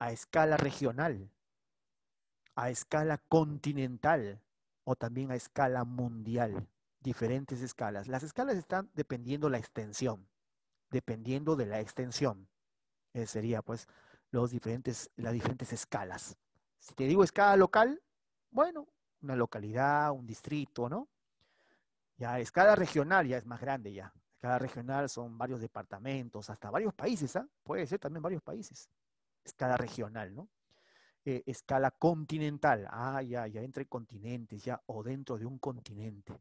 a escala regional, a escala continental o también a escala mundial, diferentes escalas. Las escalas están dependiendo la extensión, dependiendo de la extensión. Eh, sería pues los diferentes, las diferentes escalas. Si te digo escala local, bueno, una localidad, un distrito, ¿no? Ya escala regional ya es más grande ya. Escala regional son varios departamentos, hasta varios países, ¿ah? Puede ser también varios países. Escala regional, ¿no? Eh, escala continental, ah, ya, ya entre continentes, ya, o dentro de un continente.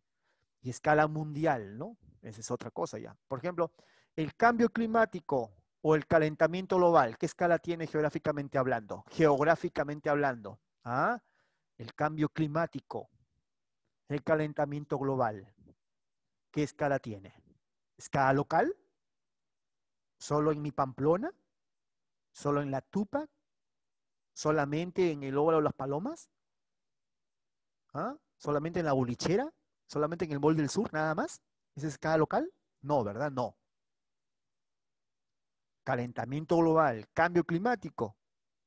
Y escala mundial, ¿no? Esa es otra cosa ya. Por ejemplo, el cambio climático o el calentamiento global, ¿qué escala tiene geográficamente hablando? Geográficamente hablando, ¿ah? El cambio climático, el calentamiento global, ¿qué escala tiene? ¿Escala local? ¿Solo en mi Pamplona? ¿Solo en la Tupac? ¿Solamente en el óvalo Las Palomas? ¿Ah? ¿Solamente en la bulichera? ¿Solamente en el bol del Sur, nada más? ¿Esa es local? No, ¿verdad? No. Calentamiento global, cambio climático.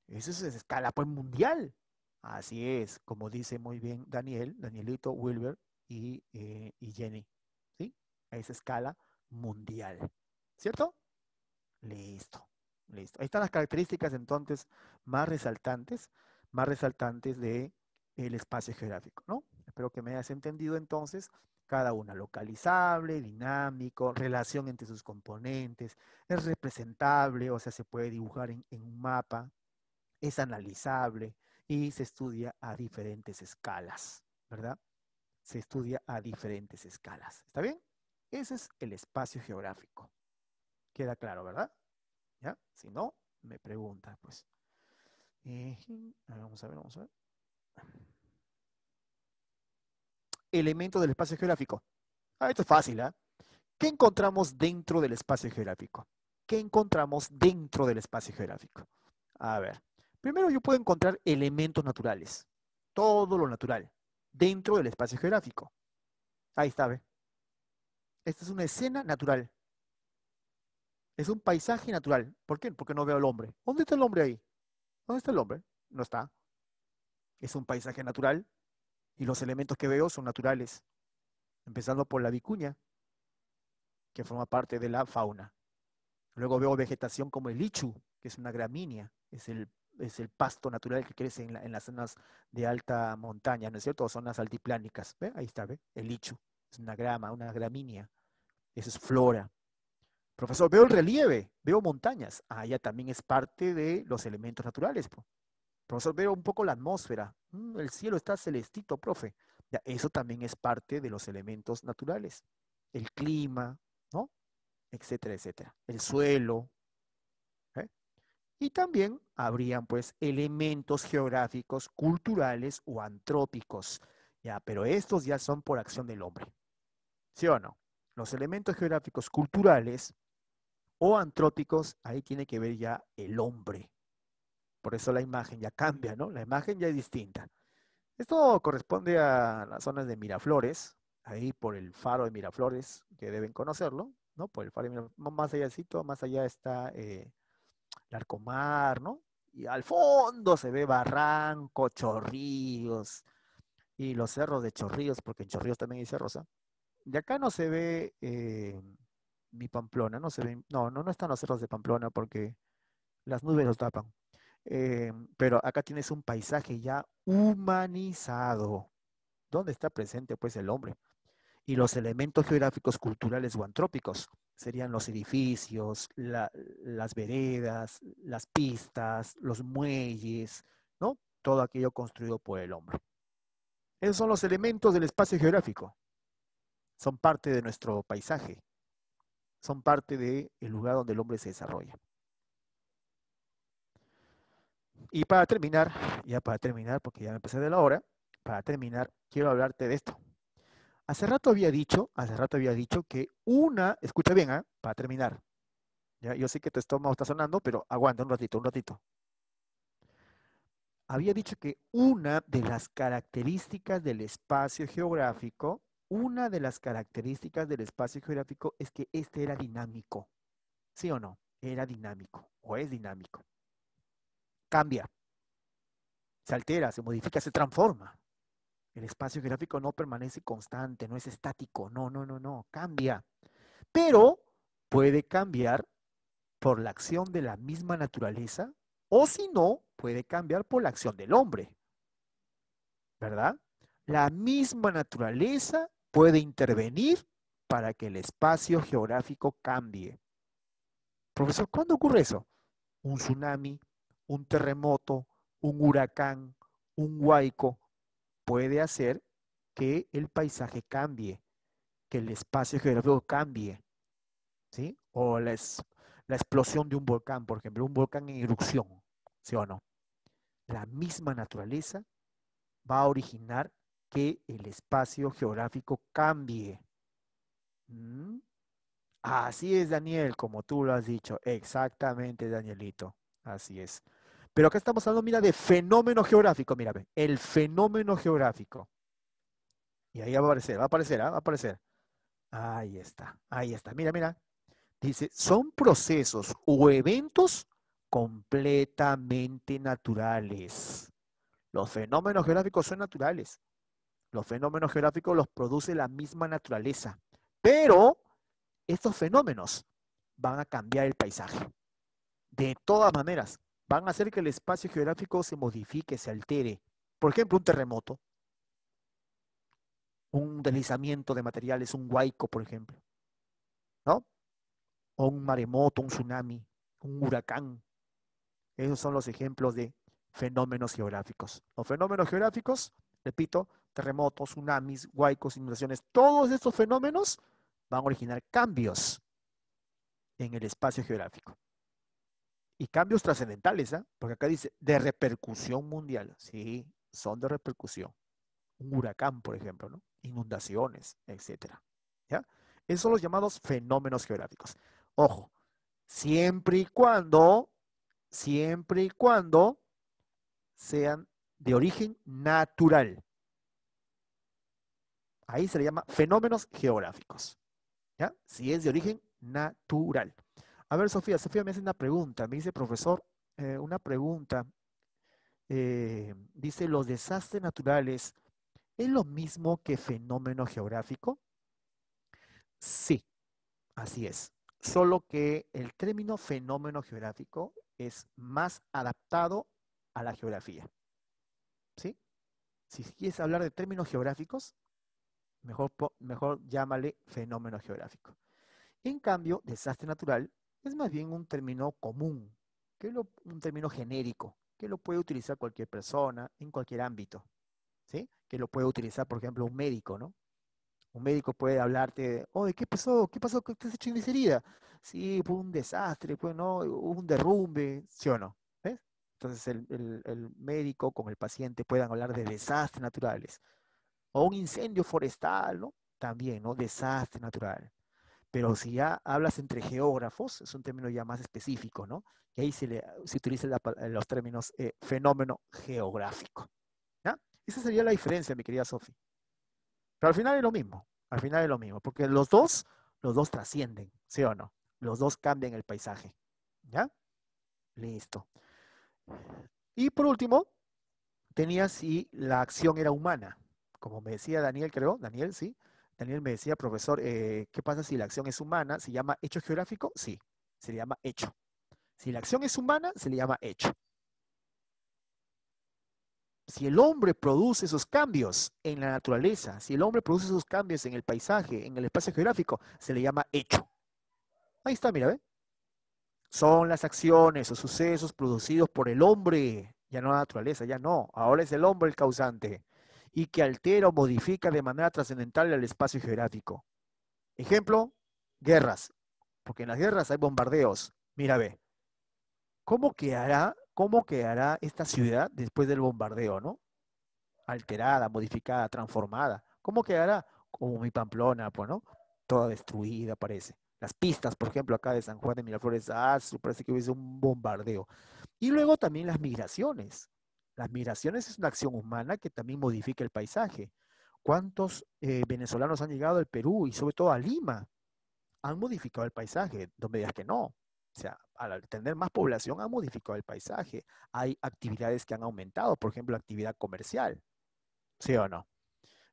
Esa es escala pues, mundial. Así es, como dice muy bien Daniel, Danielito, Wilber y, eh, y Jenny. ¿Sí? A esa escala mundial. ¿Cierto? Listo. Listo. Ahí están las características entonces más resaltantes, más resaltantes de espacio geográfico, ¿no? Espero que me hayas entendido entonces cada una, localizable, dinámico, relación entre sus componentes, es representable, o sea, se puede dibujar en un mapa, es analizable y se estudia a diferentes escalas, ¿verdad? Se estudia a diferentes escalas, ¿está bien? Ese es el espacio geográfico. Queda claro, ¿verdad? ¿Ya? Si no, me pregunta, pues. Eh, vamos a ver, vamos a ver. Elementos del espacio geográfico. Ah, esto es fácil, ¿ah? ¿Qué encontramos dentro del espacio geográfico? ¿Qué encontramos dentro del espacio geográfico? A ver, primero yo puedo encontrar elementos naturales, todo lo natural, dentro del espacio geográfico. Ahí está, ¿ve? Esta es una escena natural. Es un paisaje natural. ¿Por qué? Porque no veo al hombre. ¿Dónde está el hombre ahí? ¿Dónde está el hombre? No está. Es un paisaje natural y los elementos que veo son naturales. Empezando por la vicuña, que forma parte de la fauna. Luego veo vegetación como el lichu, que es una gramínea, es el, pasto natural que crece en, las zonas de alta montaña, ¿no es cierto? O zonas altiplánicas. ¿Ve? Ahí está, ¿ve? El ichu es una grama, una gramínea. Eso es flora. Profesor, veo el relieve, veo montañas. Ah, ya también es parte de los elementos naturales. Profesor, veo un poco la atmósfera. Mm, el cielo está celestito, profe. Ya, eso también es parte de los elementos naturales. El clima, ¿no? Etcétera, etcétera. El suelo. ¿eh? Y también habrían, pues, elementos geográficos, culturales o antrópicos. Ya, pero estos ya son por acción del hombre. ¿Sí o no? Los elementos geográficos culturales o antrópicos, ahí tiene que ver ya el hombre. Por eso la imagen ya cambia, ¿no? La imagen ya es distinta. Esto corresponde a las zonas de Miraflores, ahí por el faro de Miraflores, que deben conocerlo, ¿no? Por el faro de Miraflores, más más allá está eh, el Arcomar, ¿no? Y al fondo se ve Barranco, Chorrillos, y los cerros de Chorrillos, porque en Chorrillos también hay cerros, de ¿ah? acá no se ve... Eh, mi Pamplona, no se ven, no, no, no están los cerros de Pamplona porque las nubes los tapan. Em, pero acá tienes un paisaje ya humanizado, donde está presente pues el hombre. Y los elementos geográficos, culturales o antrópicos serían los edificios, las veredas, las pistas, los muelles, ¿no? Todo aquello construido por el hombre. Esos son los elementos del espacio geográfico. Son parte de nuestro paisaje son parte del lugar donde el hombre se desarrolla. Y para terminar, ya para terminar, porque ya me empecé de la hora, para terminar, quiero hablarte de esto. Hace rato había dicho, hace rato había dicho que una, escucha bien, ¿ah? para terminar. Ya, yo sé que tu estómago está sonando, pero aguanta un ratito, un ratito. Había dicho que una de las características del espacio geográfico una de las características del espacio geográfico es que este era dinámico. ¿Sí o no? Era dinámico o es dinámico. Cambia. Se altera, se modifica, se transforma. El espacio geográfico no permanece constante, no es estático. No, no, no, no. Cambia. Pero puede cambiar por la acción de la misma naturaleza o si no, puede cambiar por la acción del hombre. ¿Verdad? La misma naturaleza puede intervenir para que el espacio geográfico cambie. Profesor, ¿cuándo ocurre eso? Un tsunami, un terremoto, un huracán, un huaico, puede hacer que el paisaje cambie, que el espacio geográfico cambie, ¿sí? O la, la explosión de un volcán, por ejemplo, un volcán en erupción, ¿sí o no? La misma naturaleza va a originar que el espacio geográfico cambie. Mm. Así es, Daniel, como tú lo has dicho. Exactamente, Danielito. Así es. Pero acá estamos hablando, mira, de fenómeno geográfico. Mira, el fenómeno geográfico. Y ahí va a aparecer, va a aparecer, ¿ah? va a aparecer. Ahí está, ahí está. Mira, mira. Dice, son procesos o eventos completamente naturales. Los fenómenos geográficos son naturales. Los fenómenos geográficos los produce la misma naturaleza, pero estos fenómenos van a cambiar el paisaje. De todas maneras, van a hacer que el espacio geográfico se modifique, se altere. Por ejemplo, un terremoto, un deslizamiento de materiales, un huaico, por ejemplo, ¿no? O un maremoto, un tsunami, un huracán. Esos son los ejemplos de fenómenos geográficos. Los fenómenos geográficos Repito, terremotos, tsunamis, huaicos, inundaciones, todos estos fenómenos van a originar cambios en el espacio geográfico. Y cambios trascendentales, ¿eh? porque acá dice de repercusión mundial. Sí, son de repercusión. Un huracán, por ejemplo, ¿no? inundaciones, etc. ¿Ya? Esos son los llamados fenómenos geográficos. Ojo, siempre y cuando, siempre y cuando sean de origen natural. Ahí se le llama fenómenos geográficos. ¿ya? Si es de origen natural. A ver, Sofía, Sofía me hace una pregunta. Me dice, profesor, eh, una pregunta. Eh, dice, ¿los desastres naturales es lo mismo que fenómeno geográfico? Sí, así es. Solo que el término fenómeno geográfico es más adaptado a la geografía si quieres hablar de términos geográficos, mejor, llámale fenómeno geográfico. En cambio, desastre natural es más bien un término común, que un término genérico, que lo puede utilizar cualquier persona en cualquier ámbito. ¿sí? Que lo puede utilizar, por ejemplo, un médico, ¿no? Un médico puede hablarte, ¿de ¿qué pasó? ¿Qué pasó? que te has hecho en herida? Sí, fue un desastre, pues, ¿no? un derrumbe, ¿sí o no? Entonces el, médico con el paciente puedan hablar de desastres naturales. O un incendio forestal, ¿no? También, ¿no? Desastre natural. Pero si ya hablas entre geógrafos, es un término ya más específico, ¿no? Y ahí se, le, utilizan los términos eh, fenómeno geográfico. ¿ya? Esa sería la diferencia, mi querida Sofi. Pero al final es lo mismo, al final es lo mismo, porque los dos, los dos trascienden, ¿sí o no? Los dos cambian el paisaje, ¿ya? Listo. Y por último, tenía si la acción era humana. Como me decía Daniel, creo, Daniel, sí. Daniel me decía, profesor, eh, ¿qué pasa si la acción es humana? ¿Se llama hecho geográfico? Sí, se le llama hecho. Si la acción es humana, se le llama hecho. Si el hombre produce esos cambios en la naturaleza, si el hombre produce esos cambios en el paisaje, en el espacio geográfico, se le llama hecho. Ahí está, mira, ¿ve? son las acciones o sucesos producidos por el hombre, ya no la naturaleza, ya no, ahora es el hombre el causante, y que altera o modifica de manera trascendental el espacio geográfico. Ejemplo, guerras, porque en las guerras hay bombardeos. Mira, ve, ¿cómo quedará, cómo quedará esta ciudad después del bombardeo, no? Alterada, modificada, transformada. ¿Cómo quedará? Como mi Pamplona, pues, ¿no? Toda destruida parece las pistas, por ejemplo, acá de San Juan de Miraflores ah, su parece que hubiese un bombardeo. Y luego también las migraciones. Las migraciones es una acción humana que también modifica el paisaje. ¿Cuántos eh, venezolanos han llegado al Perú y sobre todo a Lima? Han modificado el paisaje, no me digas que no. O sea, al tener más población ha modificado el paisaje. Hay actividades que han aumentado, por ejemplo, actividad comercial. ¿Sí o no?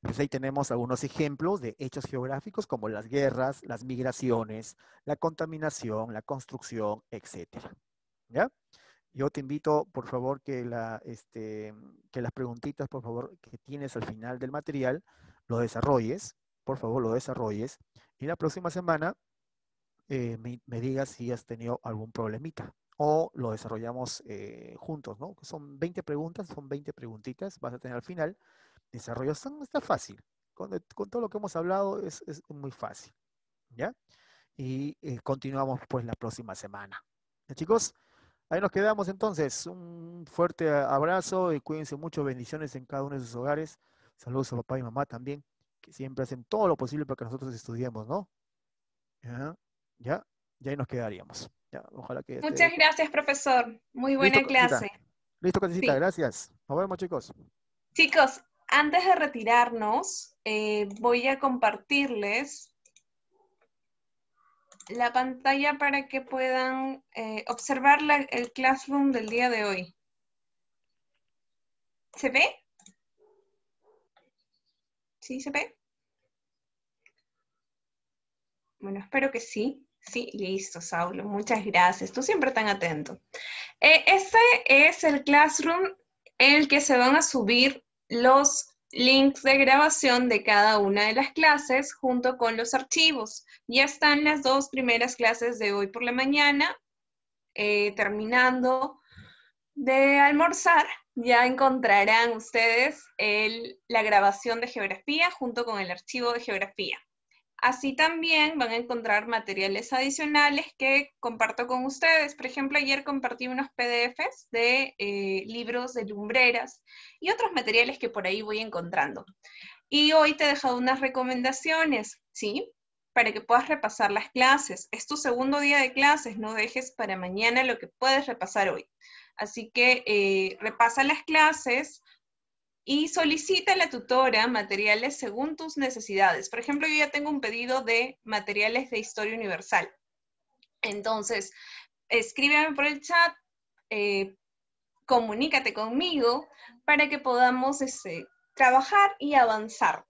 Pues ahí tenemos algunos ejemplos de hechos geográficos como las guerras, las migraciones, la contaminación, la construcción, etc. ¿Ya? Yo te invito, por favor, que, la, este, que las preguntitas, por favor, que tienes al final del material, lo desarrolles, por favor, lo desarrolles. Y la próxima semana eh, me, digas si has tenido algún problemita. O lo desarrollamos eh, juntos, ¿no? Son 20 preguntas, son 20 preguntitas, vas a tener al final. Desarrollo está fácil. Eh, con, todo lo que hemos hablado es, muy fácil. ¿Ya? Y eh, continuamos pues la próxima semana. ¿Ya, chicos, ahí nos quedamos entonces. Un fuerte abrazo y cuídense mucho. Bendiciones en cada uno de sus hogares. Saludos a papá y mamá también, que siempre hacen todo lo posible para que nosotros estudiemos, ¿no? ¿Ya? ¿Ya? ahí nos quedaríamos. ojalá que Muchas gracias, profesor. Muy buena clase. Listo, Caticita, gracias. Nos vemos, chicos. Chicos, antes de retirarnos, eh, voy a compartirles la pantalla para que puedan eh, observar el classroom del día de hoy. ¿Se ve? ¿Sí se ve? Bueno, espero que sí. Sí, listo, Saulo. Muchas gracias. Tú siempre tan atento. Eh, este es el classroom en el que se van a subir los links de grabación de cada una de las clases junto con los archivos. Ya están las dos primeras clases de hoy por la mañana, eh, terminando de almorzar, ya encontrarán ustedes la grabación de geografía junto con el archivo de geografía. Así también van a encontrar materiales adicionales que comparto con ustedes. Por ejemplo, ayer compartí unos PDFs de eh, libros de lumbreras y otros materiales que por ahí voy encontrando. Y hoy te he dejado unas recomendaciones, ¿sí? Para que puedas repasar las clases. Es tu segundo día de clases, no dejes para mañana lo que puedes repasar hoy. Así que eh, repasa las clases, y solicita a la tutora materiales según tus necesidades. Por ejemplo, yo ya tengo un pedido de materiales de historia universal. Entonces, escríbeme por el chat, eh, comunícate conmigo para que podamos este, trabajar y avanzar.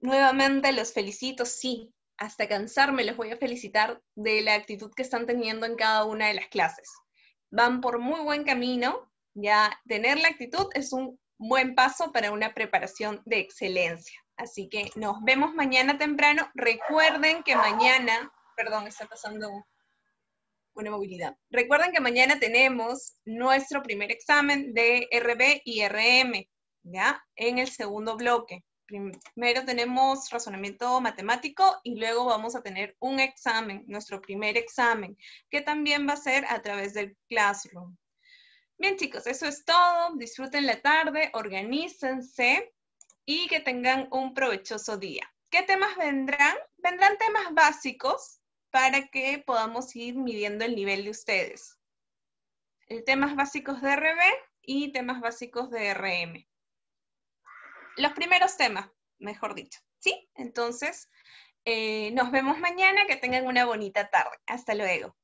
Nuevamente los felicito, sí, hasta cansarme les voy a felicitar de la actitud que están teniendo en cada una de las clases. Van por muy buen camino, ya tener la actitud es un buen paso para una preparación de excelencia. Así que nos vemos mañana temprano. Recuerden que mañana, perdón, está pasando una movilidad. Recuerden que mañana tenemos nuestro primer examen de RB y RM, ¿ya? En el segundo bloque. Primero tenemos razonamiento matemático y luego vamos a tener un examen, nuestro primer examen, que también va a ser a través del Classroom. Bien, chicos, eso es todo. Disfruten la tarde, organícense y que tengan un provechoso día. ¿Qué temas vendrán? Vendrán temas básicos para que podamos ir midiendo el nivel de ustedes. Temas básicos de RB y temas básicos de RM. Los primeros temas, mejor dicho. ¿Sí? Entonces, eh, nos vemos mañana. Que tengan una bonita tarde. Hasta luego.